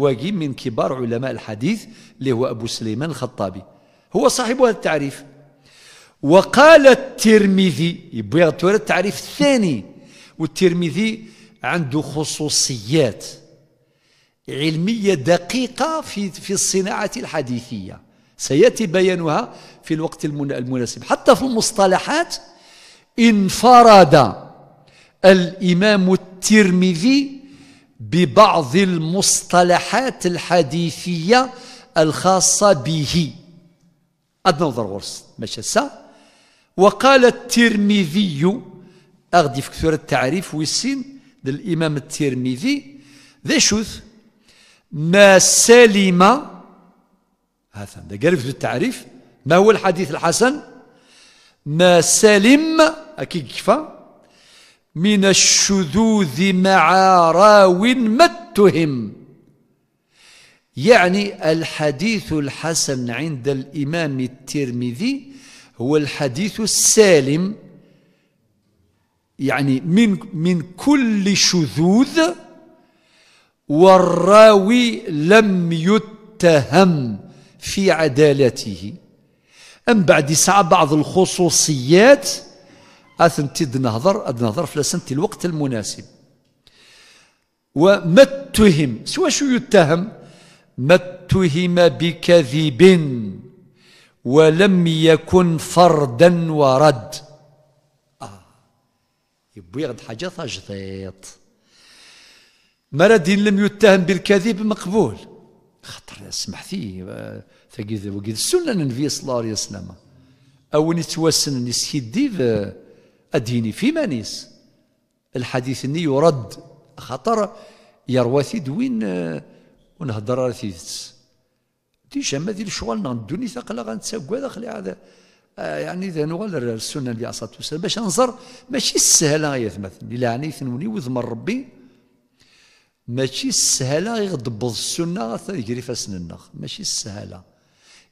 واقي من كبار علماء الحديث اللي هو ابو سليمان الخطابي هو صاحب هذا التعريف وقال الترمذي يبغي التعريف الثاني والترمذي عنده خصوصيات علمية دقيقة في في الصناعة الحديثية سيأتي بيانها في الوقت المناسب حتى في المصطلحات انفرد الإمام الترمذي ببعض المصطلحات الحديثية الخاصة به أدنى غرس ماشي سا وقال الترمذي أغدي في كثير التعريف ويسين للإمام الترمذي ذي شوث ما سلم هذا ده في التعريف ما هو الحديث الحسن ما سلم أكي كفا من الشذوذ مع راو ما اتهم يعني الحديث الحسن عند الإمام الترمذي هو الحديث السالم يعني من من كل شذوذ والراوي لم يتهم في عدالته أم بعد ساعة بعض الخصوصيات أثنتي نهضر نهضر في لسنتي الوقت المناسب وما اتهم سوى شو يتهم ما اتهم بكذب ولم يكن فردا ورد آه يبوي غد حاجة جديد دين لم يتهم بالكذب مقبول خطر سمحتي ثي ثقيد وقيد السنة النبي صلى الله عليه وسلم أو نتوسن نسكديف آه، أديني في مانيس الحديث ني يرد خطر يروى دوين وين آه، ونهضر ثيدس دي شما ذي الشغل ندوني نعم، ثقل غنتساكوا خلي هذا آه، يعني اذا نغل السنة اللي عصات باش نظر ماشي السهلة يا ثمثني لا عني ثنوني وذمر ربي ماشي السهلة يغضبض السنة غير يجري النخ ماشي السهلة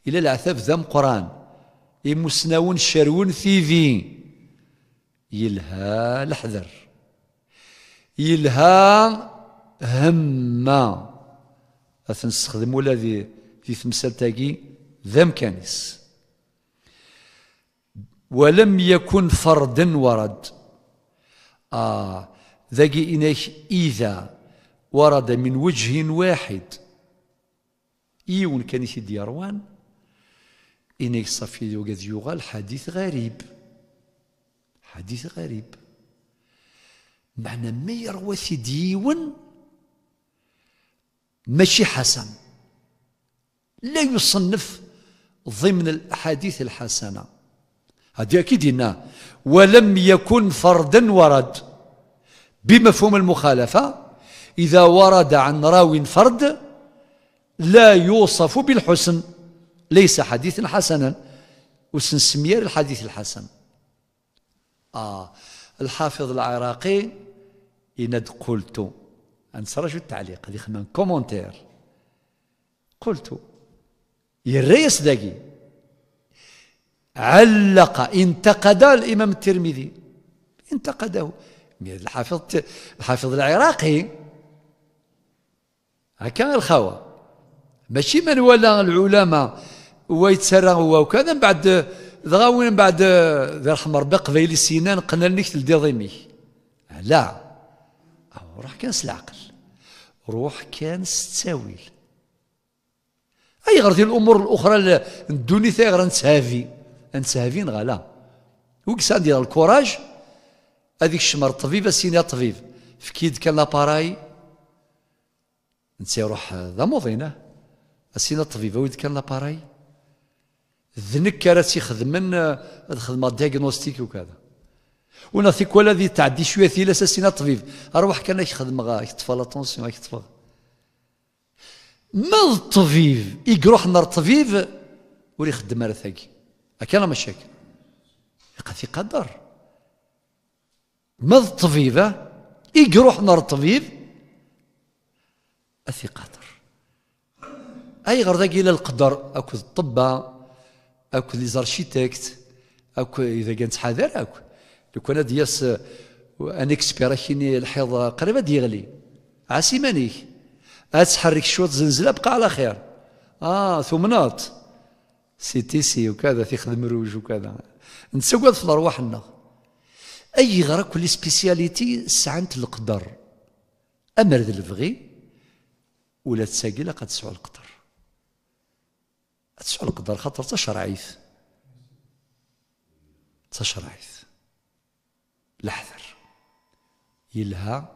إلا العثاب ذم قران يمسناون شرون في يلها لحذر يلها همة أثنستخدموا ولا في تمثال تاقي ذم كانس ولم يكن فردا ورد آه ذاقي إنك إذا ورد من وجه واحد إيون كان يسيدي يروان اني صافي وقد يغال حديث غريب حديث غريب معنى ما يروى سيديون ماشي حسن لا يصنف ضمن الأحاديث الحسنة هذه أكيد إنها ولم يكن فردا ورد بمفهوم المخالفة إذا ورد عن راو فرد لا يوصف بالحسن ليس حديثا حسنا وسنسميه الحديث الحسن آه الحافظ العراقي إند قلت أنسرج التعليق هذه خمان كومنتير قلت الرئيس دقي علق انتقد الإمام الترمذي انتقده الحافظ الحافظ العراقي هكا الخاوة ماشي من ولا العلماء ويتسرى هو وكذا من بعد ضغاوين من بعد ذا رحم ربي قبيل السنان قلنا لك تلدي لا روح كان العقل روح كان ستاويل اي غير الامور الاخرى الدوني ثاني غير نتسافي نتسافي نغالا وكسا ندير الكوراج هذيك الشمر طبيبه السينيا طبيب كيد كان لاباراي روح يروح موضينا السينا الطبيبه ويد كان لاباراي ذنك راه تيخدمن الخدمه دياغنوستيك وكذا ونا ثيك ولا ذي تعدي شويه ثيلاس السينا الطبيب اروح كان يخدم غا يطفى لاطونسيون يطفى ما الطبيب يقروح نار طبيب ولي يخدم على ثاقي مشاكل في قدر ما الطبيبه يقروح نار طبيب أثي قطر أي غرضا ذاكي القدر أكو الطبة أكو لي زارشيتكت أكو إذا كانت حذر أكو لو كان دياس أن إكسبيرا كيني الحيض قريبا ديغلي عاسي مانيك أتحرك شوط زنزلة بقى على خير آه ثمنات سي تي سي وكذا تيخدم روج وكذا نسوق في رواحنا أي غرا كل سبيسياليتي سعنت القدر أمر ذي الفغي ولا تساقي قد تسعو القدر تسعو القدر خاطر تشرعيث تشرعيث الحذر يلها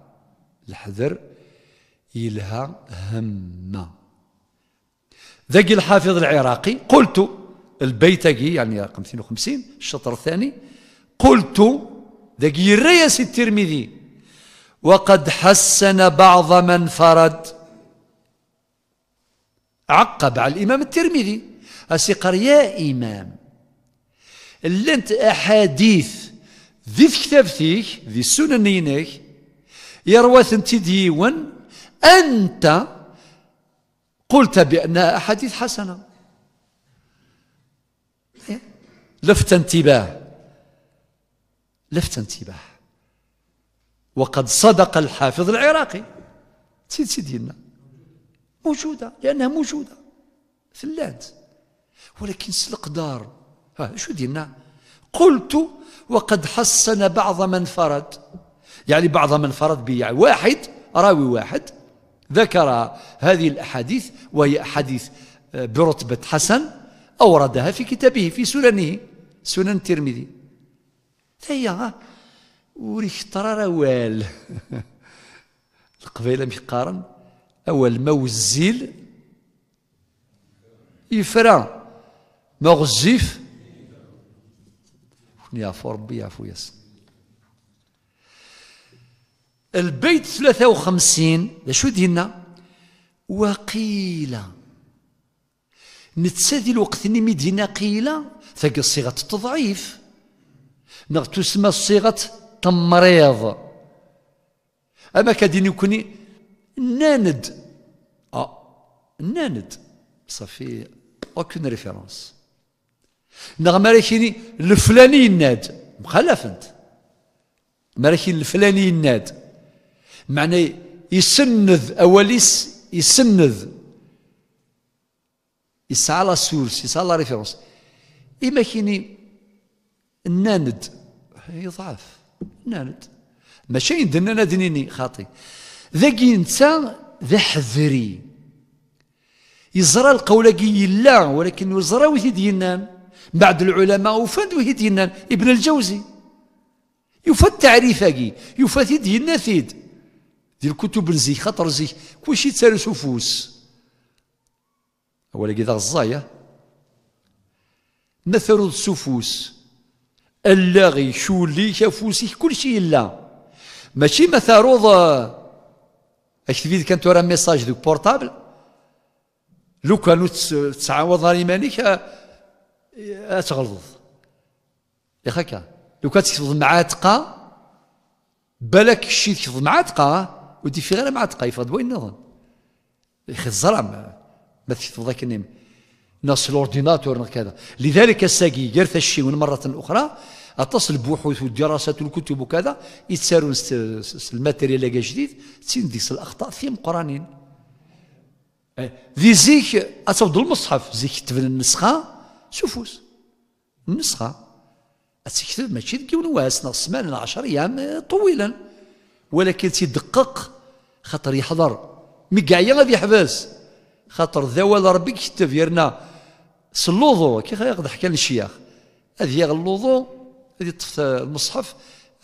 الحذر يلها همة ذاك الحافظ العراقي قلت البيتقي يعني رقم 52 الشطر الثاني قلت ذاك الرئيس الترمذي وقد حسن بعض من فرد عقب على الإمام الترمذي أسيقر يا إمام لنت أحاديث ذي فيك ذي السننينك يروى ثنتي ديوان أنت قلت بأنها أحاديث حسنة إيه؟ لفت انتباه لفت انتباه وقد صدق الحافظ العراقي سيد سيدنا موجودة لأنها موجودة في اللاند ولكن ها شو دينا قلت وقد حسن بعض من فرد يعني بعض من فرد بي يعني واحد راوي واحد ذكر هذه الأحاديث وهي أحاديث آه، برتبة حسن أوردها في كتابه في سننه سنن الترمذي هي وريش ترى وال القبيله قارن أول ما وزيل يفرى ما غزيف يعفو ربي يعفو ياسر البيت 53 شو دينا وقيل نتسادي الوقت اللي مدينا قيلة تلقى صيغة التضعيف تسمى صيغة تمريض أما كدين يكوني ناند اه ناند صافي اوكين ريفيرونس نغ مالكيني الفلاني يناد مخالف انت مالكين الفلاني يناد معنى يسند اوليس يسند يسعى لا سورس يسعى لا ريفيرونس إما كيني ناند يضعف ناند ماشي ندنا نادنيني خاطي ذاكي نتا ذا حذري يزرى القولكي لا ولكن يزرى وثي دينان بعد العلماء وفاد وثي دينان ابن الجوزي يفاد كي يفاد دينا ثيد دي الكتب نزي خطر زي كلشي تسالي سفوس ولكن ذا الزايا نثر السفوس اللاغي شولي شافوسي كلشي إلا ماشي مثاروض اكتفيت كانت ورا ميساج دوك بورتابل لو كانوا تتعاوض على ايمانك اتغلظ يا هكا لو كانت تكتب مع تقى بالك شي تكتب مع تقى ودي في غير مع تقى يفرض وين نظن خي الزرع ما تكتب ذاك النيم ناس لورديناتور كذا لذلك الساقي يرثى الشيء مرة أخرى اتصل البحوث والدراسات والكتب وكذا يتسارون الماتيريال جديد تسين ديس الاخطاء في مقرانين ذي زيك المصحف زيك كتب النسخه شوفوس النسخه تكتب ماشي ديك واس ناس سمان 10 ايام آه، طويلا ولكن تيدقق خاطر يحضر مي يلا في حباس خاطر ذوال ربي كتب يرنا سلوضو كي يقضي حكى للشياخ هذه الوضوء هذه طفت المصحف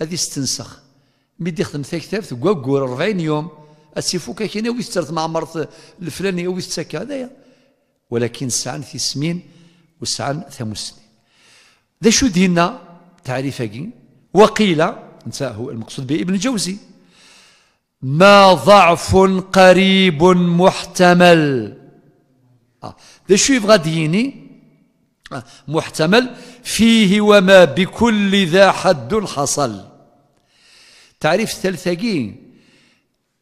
آه، استنسخ مي دي يخدم كتاب كوكور 40 يوم اسيفوكا كاين وي مع معمرت الفلاني وي ستكا هذايا ولكن سعن في سمين وسعن ثم سنين ذا شو دينا تعريف وقيل انت هو المقصود به ابن جوزي ما ضعف قريب محتمل آه. ذا شو يبغى ديني محتمل فيه وما بكل ذا حد حصل تعريف الثالثة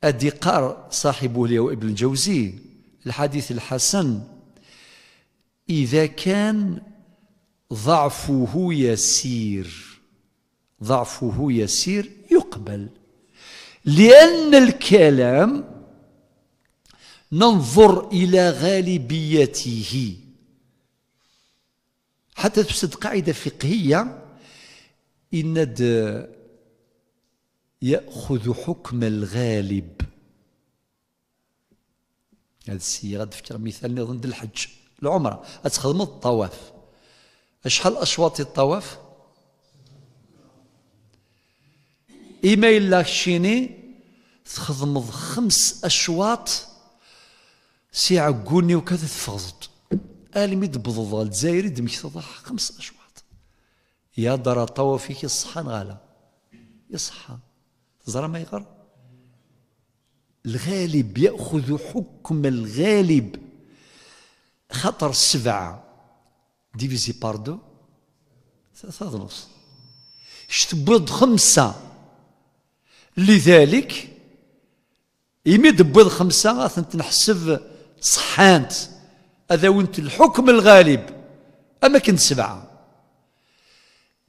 الدقار صاحبه اليو ابن الجوزي الحديث الحسن إذا كان ضعفه يسير ضعفه يسير يقبل لأن الكلام ننظر إلى غالبيته حتى تفسد قاعدة فقهية إن يأخذ حكم الغالب هذا السيرة تفكر مثال نظن الحج العمرة أتخدم الطواف أشحال أشواط الطواف إما إلا شيني تخدم خمس أشواط سي عقوني وكذا تفغزت المي تبضض الجزائر دمكتض خمس اشواط يا درا طوافيك الصحة نغالا يصحى زرا ما يغر الغالب يأخذ حكم الغالب خطر السبعة ديفيزي بار دو ثلاثة ونص شتبوض خمسة لذلك يمد بض خمسة غاث نحسب صحانت أذاونت الحكم الغالب أما كنت سبعة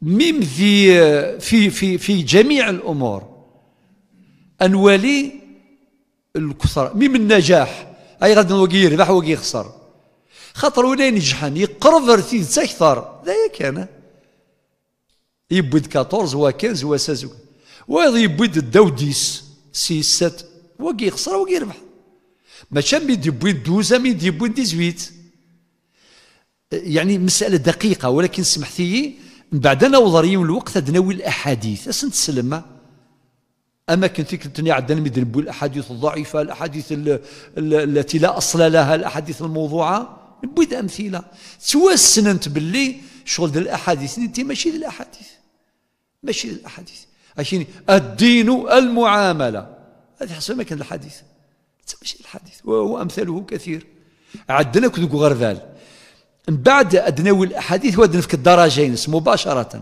ميم في, في, في, في جميع الأمور أنوالي الكثر ميم النجاح أي غادي نوقي يربح وقي يخسر خاطر ولا ينجحن يقرب ارتيد أكثر ذاك كان يبود 14 و 15 و 16 ويض يبود الداو 10 6 7 وقي يخسر وقي يربح ماشي من 12 مي دي بوي 18 يعني مسألة دقيقة ولكن سمحتي من بعد أنا وضريم الوقت أدناوي الأحاديث أسنت سلمة أماكن فيك الدنيا عندنا بوي الأحاديث الضعيفة الأحاديث التي لا أصل لها الأحاديث الموضوعة نبويد أمثلة سننت باللي شغل الأحاديث أنت ماشي الأحاديث ماشي الأحاديث عشان الدين المعاملة هذه حسب ما كان الحديث ماشي الحديث وامثاله كثير عدنا ذو غرذال من بعد أدناوي الأحاديث في الدرجين مباشرة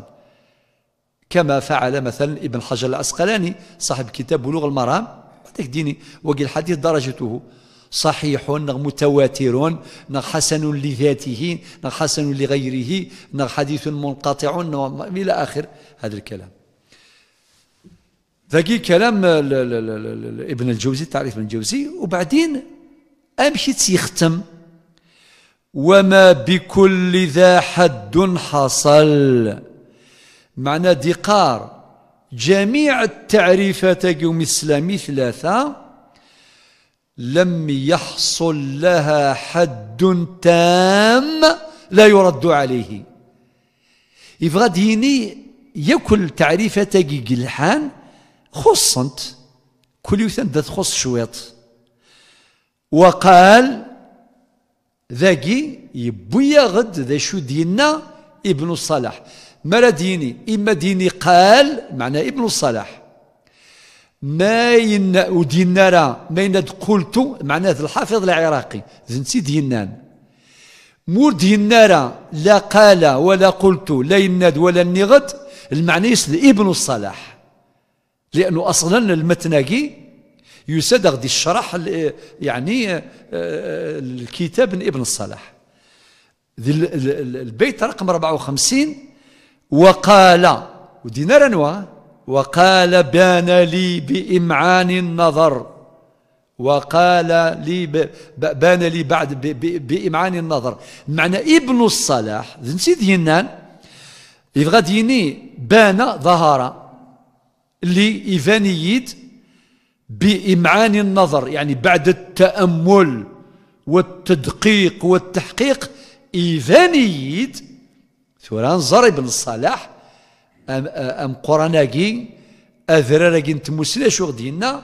كما فعل مثلا ابن حجر العسقلاني صاحب كتاب بلوغ المرام ديني وقال الحديث درجته صحيح متواتر حسن لذاته حسن لغيره حديث منقطع إلى آخر هذا الكلام ذاكي كلام ابن الجوزي تعريف ابن الجوزي وبعدين امشي يختم وما بكل ذا حد حصل معنى دقار جميع التعريفات يوم الإسلامي ثلاثة لم يحصل لها حد تام لا يرد عليه يبغى ديني ياكل تعريفات الحان خصنت كل ذات تخص شويط وقال ذاكي يبويا غد ذا شو دينا ابن الصلاح ما ديني إما ديني قال معنى ابن الصلاح ما ين ودينا را ما يناد قلتو معناه الحافظ العراقي زنسي دينان مور دينا را لا قال ولا قلت لا يناد ولا النغت المعنى يسل ابن الصلاح لأنه أصلا المتناقي يساد غادي الشرح يعني آه، آه، الكتاب من ابن الصلاح البيت رقم 54 وقال ودينا رنوا وقال بان لي بإمعان النظر وقال لي بان لي بعد بإمعان النظر معنى ابن الصلاح نسيت دينان غادي يني بان ظهر لإيفانييت بإمعان النظر يعني بعد التأمل والتدقيق والتحقيق إيفانييت ثورة نزر بن الصلاح أم, أم قراناكي أذراراكي نتمسلا شو غدينا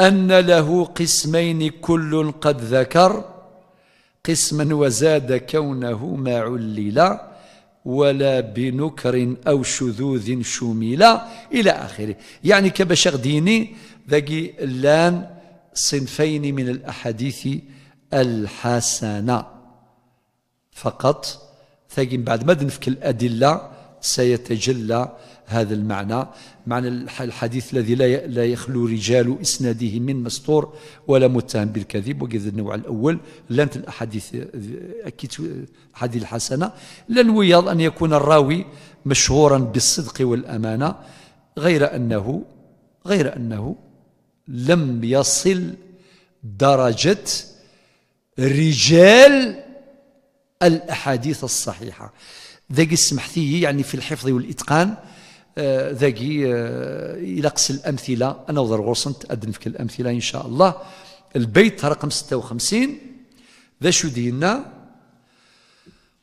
أن له قسمين كل قد ذكر قسما وزاد كونه ما علل ولا بنكر أو شذوذ شميلة إلى آخره يعني ديني ذقي اللان صنفين من الأحاديث الحسنة فقط ثقين بعد ما دنفك الأدلة سيتجلى هذا المعنى معنى الحديث الذي لا لا يخلو رجال اسناده من مستور ولا متهم بالكذب وكذا النوع الاول لانت الاحاديث اكيد احاديث الحسنه لن ويض ان يكون الراوي مشهورا بالصدق والامانه غير انه غير انه لم يصل درجه رجال الاحاديث الصحيحه ذاك السمحتي يعني في الحفظ والاتقان آه، ذاكي آه، يلقس الأمثلة أنا وضر غرصنت أدن في الأمثلة إن شاء الله البيت رقم 56 ذا شو دينا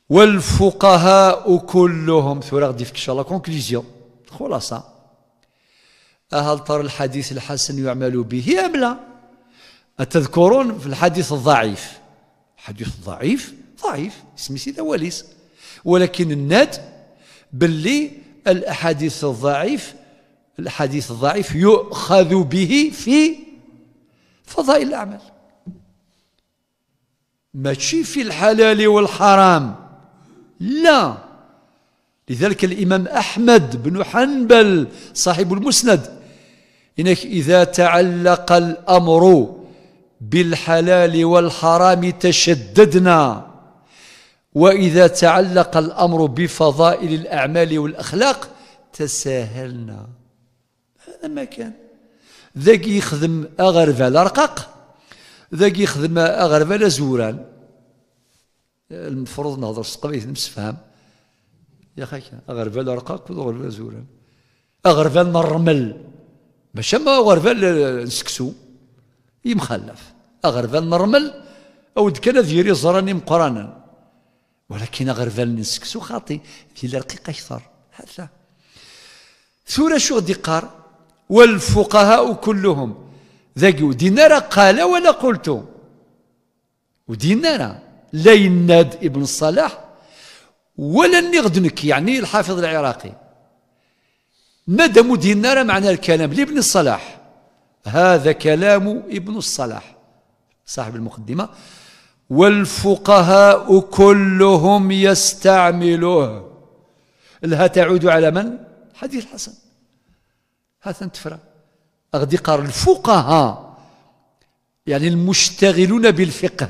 والفقهاء كلهم ثورة غدي فيك إن شاء الله كونكليزيون خلاصة أهل ترى الحديث الحسن يعمل به أم لا أتذكرون في الحديث الضعيف حديث ضعيف ضعيف سميتي سيدا وليس ولكن الناد باللي الأحاديث الضعيف الحديث الضعيف يؤخذ به في فضائل الأعمال ماشي في الحلال والحرام لا لذلك الإمام أحمد بن حنبل صاحب المسند إنك إذا تعلق الأمر بالحلال والحرام تشددنا وإذا تعلق الأمر بفضائل الأعمال والأخلاق تساهلنا هذا ما كان ذاك يخدم أغرفة على رقاق ذاك يخدم أغرفة على زوران المفروض نهضر سقبيت نمسفهم يا خي أغرفة على رقاق وأغرب أغرفة زوران أغرب الرمل باش ما أغرفة نسكسو يمخلف أغرفة نرمل الرمل أو كان ذيري زراني مقرانا ولكن غير غرفال نسكسو خاطي في رقيق أكثر هذا ثورة شو ديقار والفقهاء كلهم ذاك ودينارا قال ولا قلت ودينارا لا يناد ابن الصلاح ولا غدنك يعني الحافظ العراقي ندم دينارا معنى الكلام لابن الصلاح هذا كلام ابن الصلاح صاحب المقدمة والفقهاء كلهم يستعملوه لها تعود على من؟ حديث حسن هذا تفرع غادي قار الفقهاء يعني المشتغلون بالفقه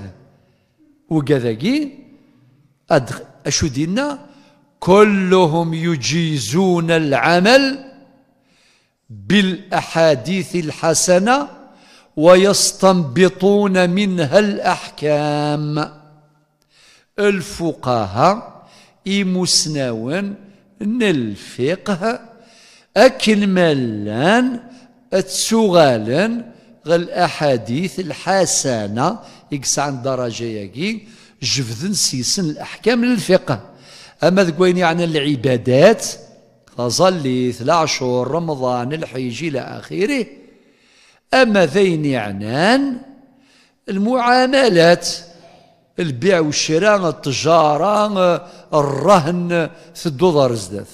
وكذاكي أشو دينا كلهم يجيزون العمل بالأحاديث الحسنة ويستنبطون منها الأحكام الفقهاء إمسنون نلفقه أكن ملان تسغالا غل أحاديث الحسنة إكس عن درجة يجي جفذن سيسن الأحكام للفقه أما ذكوين يعني العبادات فظليث العشور رمضان الحج إلى آخره أما ذين يعنان المعاملات البيع والشراء التجارة الرهن في الدولار زداد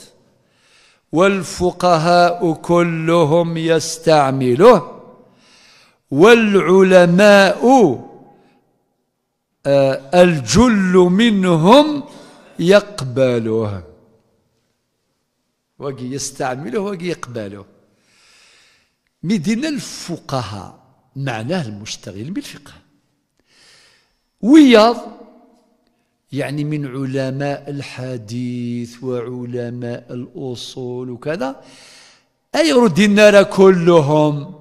والفقهاء كلهم يستعمله والعلماء آه، الجل منهم يقبله وقي يستعمله وقي يقبله مدينة الفقهاء معناه المشتغل بالفقه وياض يعني من علماء الحديث وعلماء الأصول وكذا أي ردنا كلهم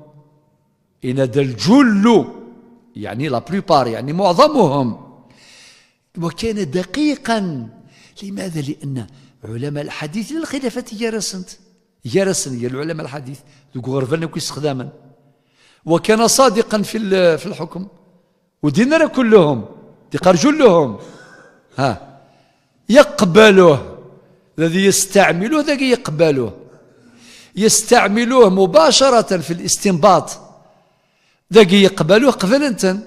إن الجل يعني لا بلوبار يعني معظمهم وكان دقيقا لماذا لأن علماء الحديث للخلافة رسمت يرسن يا العلماء الحديث ذوك غرفنا استخداما وكان صادقا في في الحكم وديننا كلهم جلهم ها يقبله الذي يستعمله ذاك يقبله يستعملوه مباشرة في الاستنباط ذاك يقبلوه انت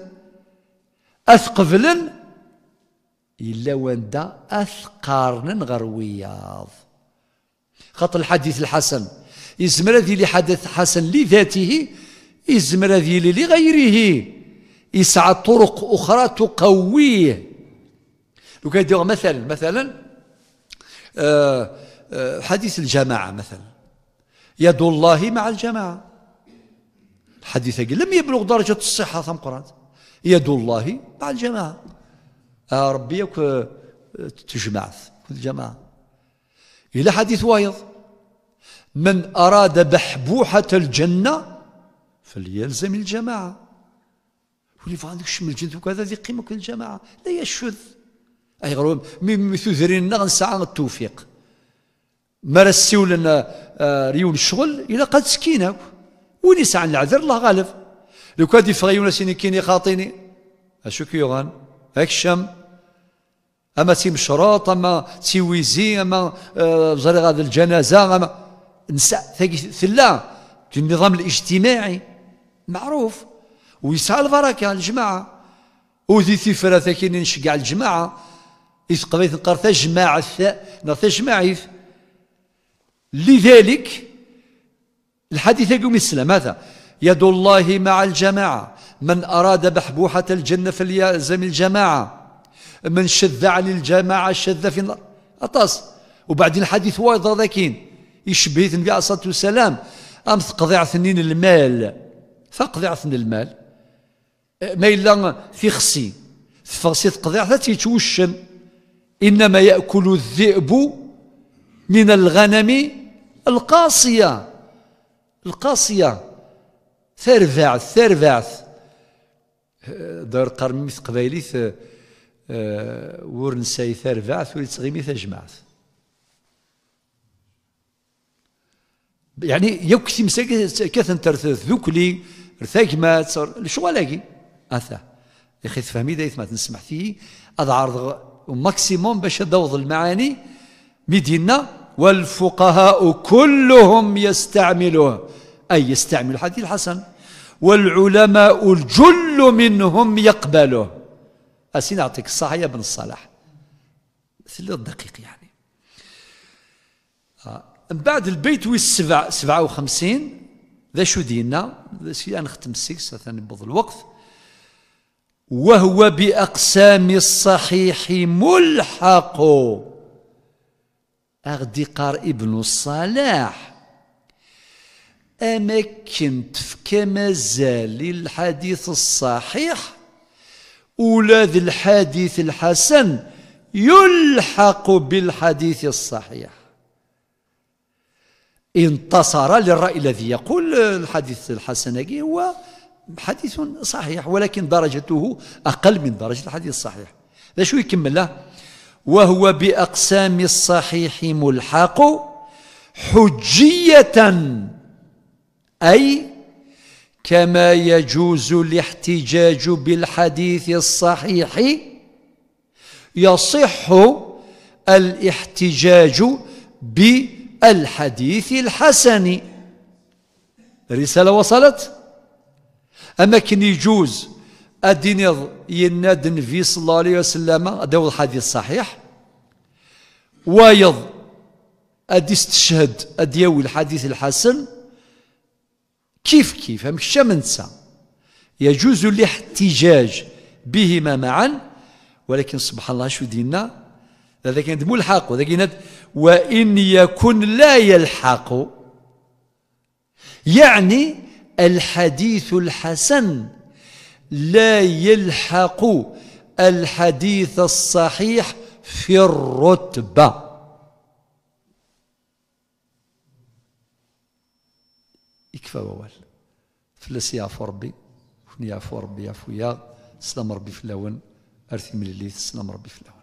اثقفلن إلا وندا أثقارن غروياض خاطر الحديث الحسن يزمر هذه حدث حسن لذاته يزمر هذه لغيره يسعى طرق أخرى تقويه لو كان يدور مثلا مثلا آه، آه، حديث الجماعة مثلا يد الله مع الجماعة الحديث لم يبلغ درجة الصحة ثم قرأت يد الله مع الجماعة آه، ربي تجمع الجماعة إلى حديث وايض من أراد بحبوحة الجنة فليلزم الجماعة ولي عندك شم الجنة وكذا ذي قيمة الجماعة لا يشذ أي مثوذرين نغن ساعة التوفيق مرسيو لنا آه، ريول الشغل إلى قد سكينة ولي ساعة العذر الله غالب لو كان دي فغيونا سيني كيني خاطيني أشو كيوغان أكشم اما سي مشروط اما سي ويزي اما آه، زري غاد الجنازه اما نسى ثلا النظام الاجتماعي معروف ويسعى البركه الجماعه وذي ثفرة ثاكين نشقع الجماعة إذ قضيت نقر تجماعة تجماعة لذلك الحديث يقول السلام ماذا يد الله مع الجماعة من أراد بحبوحة الجنة فليلزم الجماعة من شذ عن الجماعة شذ في النار أطاس وبعدين الحديث وايضا ذاكين يشبه النبي عليه الصلاة والسلام أم تقضيع ثنين المال فقضي عثن المال ما إلا في خصي فغسي تقضي ثلاثة إنما يأكل الذئب من الغنم القاصية القاصية ثرفعث ثرفعث دار قرن مثل قبايليث ور نساي تربعت وليت تغيمي تجمعت يعني يوك تمسك كثن ترثث ذوكلي ما تصر الشوالاقي اثا يا اخي تفهمي دايت ما تنسمح فيه أضع عرض ماكسيموم باش دوض المعاني مدينة والفقهاء كلهم يستعملوه أي يستعمل حديث الحسن والعلماء الجل منهم يقبله اسي نعطيك الصحة يا بن الصلاح ثلاث دقيق يعني آه، من بعد البيت وي سبعة سبعة وخمسين ذا شو دينا سي نختم السيكس نبض الوقت وهو بأقسام الصحيح ملحق أغدي قار ابن الصلاح أمكن تفكى مازال الحديث الصحيح أولى ذي الحديث الحسن يلحق بالحديث الصحيح انتصر للرأي الذي يقول الحديث الحسن هو حديث صحيح ولكن درجته أقل من درجة الحديث الصحيح ذا شو يكمل له وهو بأقسام الصحيح ملحق حجية أي كما يجوز الاحتجاج بالحديث الصحيح يصح الاحتجاج بالحديث الحسن رسالة وصلت أما كن يجوز أدين يناد النبي صلى الله عليه وسلم هذا الحديث الصحيح ويض أدي استشهد أديوي الحديث الحسن كيف كيف همشا منسى يجوز الاحتجاج بهما معا ولكن سبحان الله شو دينا هذا كانت ملحق وذا كانت وإن يكن لا يلحق يعني الحديث الحسن لا يلحق الحديث الصحيح في الرتبه يكفى ووال فلس يعفو ربي فني يعفو ربي يعفو يا سلام ربي فلاون ارثي الليث سلام ربي فلاون